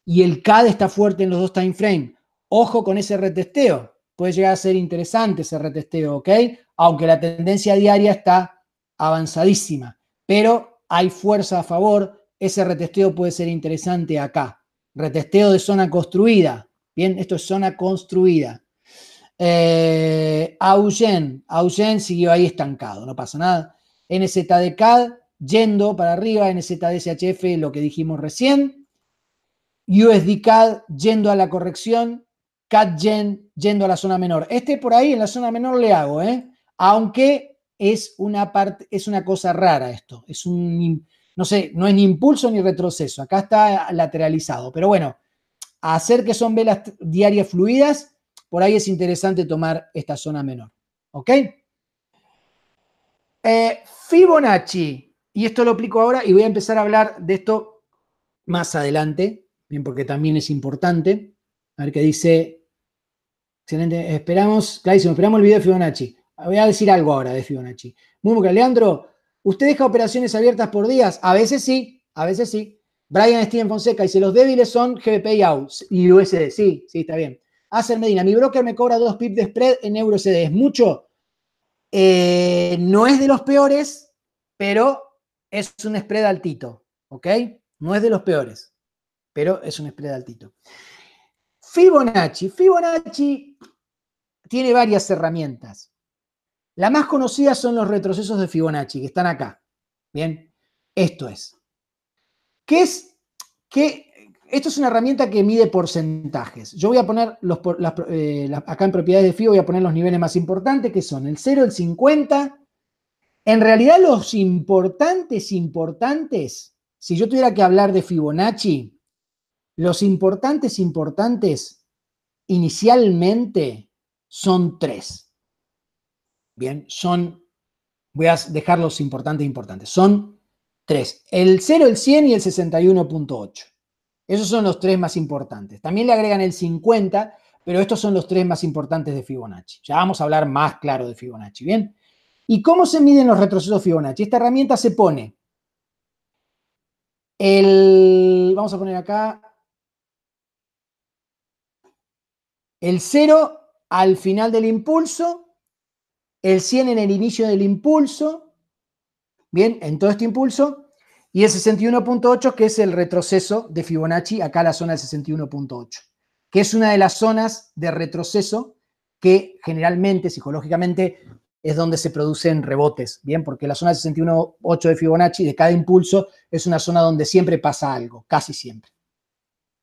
Y el CAD está fuerte en los dos time frame. Ojo con ese retesteo. Puede llegar a ser interesante ese retesteo, ¿ok? Aunque la tendencia diaria está avanzadísima, pero hay fuerza a favor, ese retesteo puede ser interesante acá. Retesteo de zona construida, bien, esto es zona construida. Eh, Augen, Augen siguió ahí estancado, no pasa nada. NZDCAD yendo para arriba, NZDSHF lo que dijimos recién. USDCAD yendo a la corrección, CADGEN yendo a la zona menor. Este por ahí en la zona menor le hago, ¿eh? aunque es una parte, es una cosa rara esto. Es un, no sé, no es ni impulso ni retroceso. Acá está lateralizado. Pero bueno, hacer que son velas diarias fluidas, por ahí es interesante tomar esta zona menor. ¿Ok? Eh, Fibonacci, y esto lo aplico ahora y voy a empezar a hablar de esto más adelante, bien, porque también es importante. A ver qué dice. Excelente, esperamos, clarísimo, esperamos el video de Fibonacci. Voy a decir algo ahora de Fibonacci. Muy bien, Leandro, ¿usted deja operaciones abiertas por días? A veces sí, a veces sí. Brian Steven Fonseca dice, los débiles son GBP y y USD. Sí, sí, está bien. Acer Medina, mi broker me cobra dos pips de spread en euro CD. ¿Es mucho? Eh, no es de los peores, pero es un spread altito, ¿ok? No es de los peores, pero es un spread altito. Fibonacci. Fibonacci tiene varias herramientas. La más conocida son los retrocesos de Fibonacci, que están acá. Bien, esto es. ¿Qué es? Esto es una herramienta que mide porcentajes. Yo voy a poner los, eh, acá en propiedades de FIBO, voy a poner los niveles más importantes, que son el 0, el 50. En realidad, los importantes, importantes, si yo tuviera que hablar de Fibonacci, los importantes, importantes, inicialmente son tres. Bien, son, voy a dejar los importantes importantes, son tres, el 0, el 100 y el 61.8. Esos son los tres más importantes. También le agregan el 50, pero estos son los tres más importantes de Fibonacci. Ya vamos a hablar más claro de Fibonacci, ¿bien? ¿Y cómo se miden los retrocesos Fibonacci? Esta herramienta se pone el, vamos a poner acá, el 0 al final del impulso el 100 en el inicio del impulso, bien, en todo este impulso, y el 61.8 que es el retroceso de Fibonacci, acá la zona del 61.8, que es una de las zonas de retroceso que generalmente, psicológicamente, es donde se producen rebotes, bien, porque la zona del 61.8 de Fibonacci, de cada impulso, es una zona donde siempre pasa algo, casi siempre.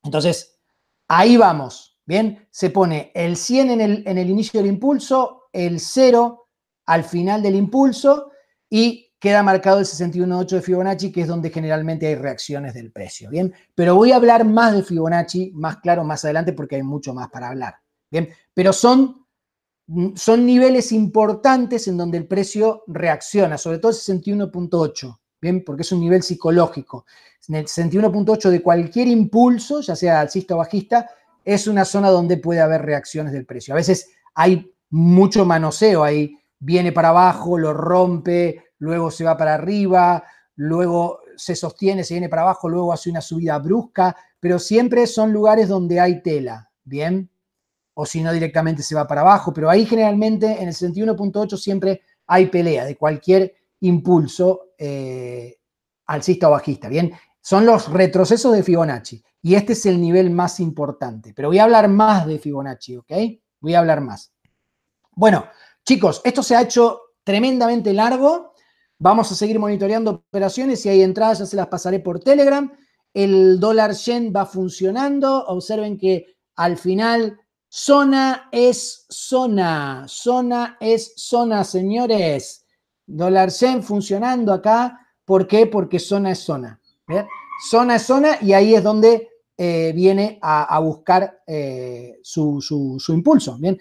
Entonces, ahí vamos, bien, se pone el 100 en el, en el inicio del impulso, el 0 al final del impulso y queda marcado el 61.8 de Fibonacci, que es donde generalmente hay reacciones del precio. Bien, pero voy a hablar más de Fibonacci, más claro, más adelante, porque hay mucho más para hablar. Bien, pero son, son niveles importantes en donde el precio reacciona, sobre todo el 61.8. Bien, porque es un nivel psicológico. En el 61.8 de cualquier impulso, ya sea alcista o bajista, es una zona donde puede haber reacciones del precio. A veces hay mucho manoseo, ahí, viene para abajo, lo rompe, luego se va para arriba, luego se sostiene, se viene para abajo, luego hace una subida brusca, pero siempre son lugares donde hay tela, ¿bien? O si no, directamente se va para abajo, pero ahí generalmente en el 61.8 siempre hay pelea de cualquier impulso eh, alcista o bajista, ¿bien? Son los retrocesos de Fibonacci y este es el nivel más importante, pero voy a hablar más de Fibonacci, ¿ok? Voy a hablar más. Bueno, Chicos, esto se ha hecho tremendamente largo. Vamos a seguir monitoreando operaciones. Si hay entradas, ya se las pasaré por Telegram. El dólar yen va funcionando. Observen que al final, zona es zona. Zona es zona, señores. Dólar yen funcionando acá. ¿Por qué? Porque zona es zona. Zona es zona y ahí es donde eh, viene a, buscar eh, su, su, impulso. ¿bien?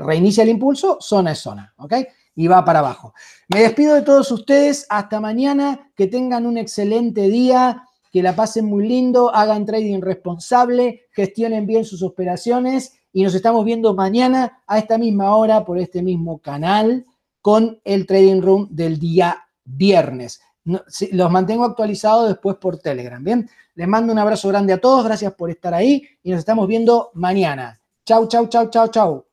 reinicia el impulso, zona es zona, ¿ok? Y va para abajo. Me despido de todos ustedes, hasta mañana, que tengan un excelente día, que la pasen muy lindo, hagan trading responsable, gestionen bien sus operaciones y nos estamos viendo mañana a esta misma hora por este mismo canal con el Trading Room del día viernes. los mantengo actualizados después por Telegram. Bien, les mando un abrazo grande a todos, gracias por estar ahí y nos estamos viendo mañana. Chau, chau, chau, chau, chau.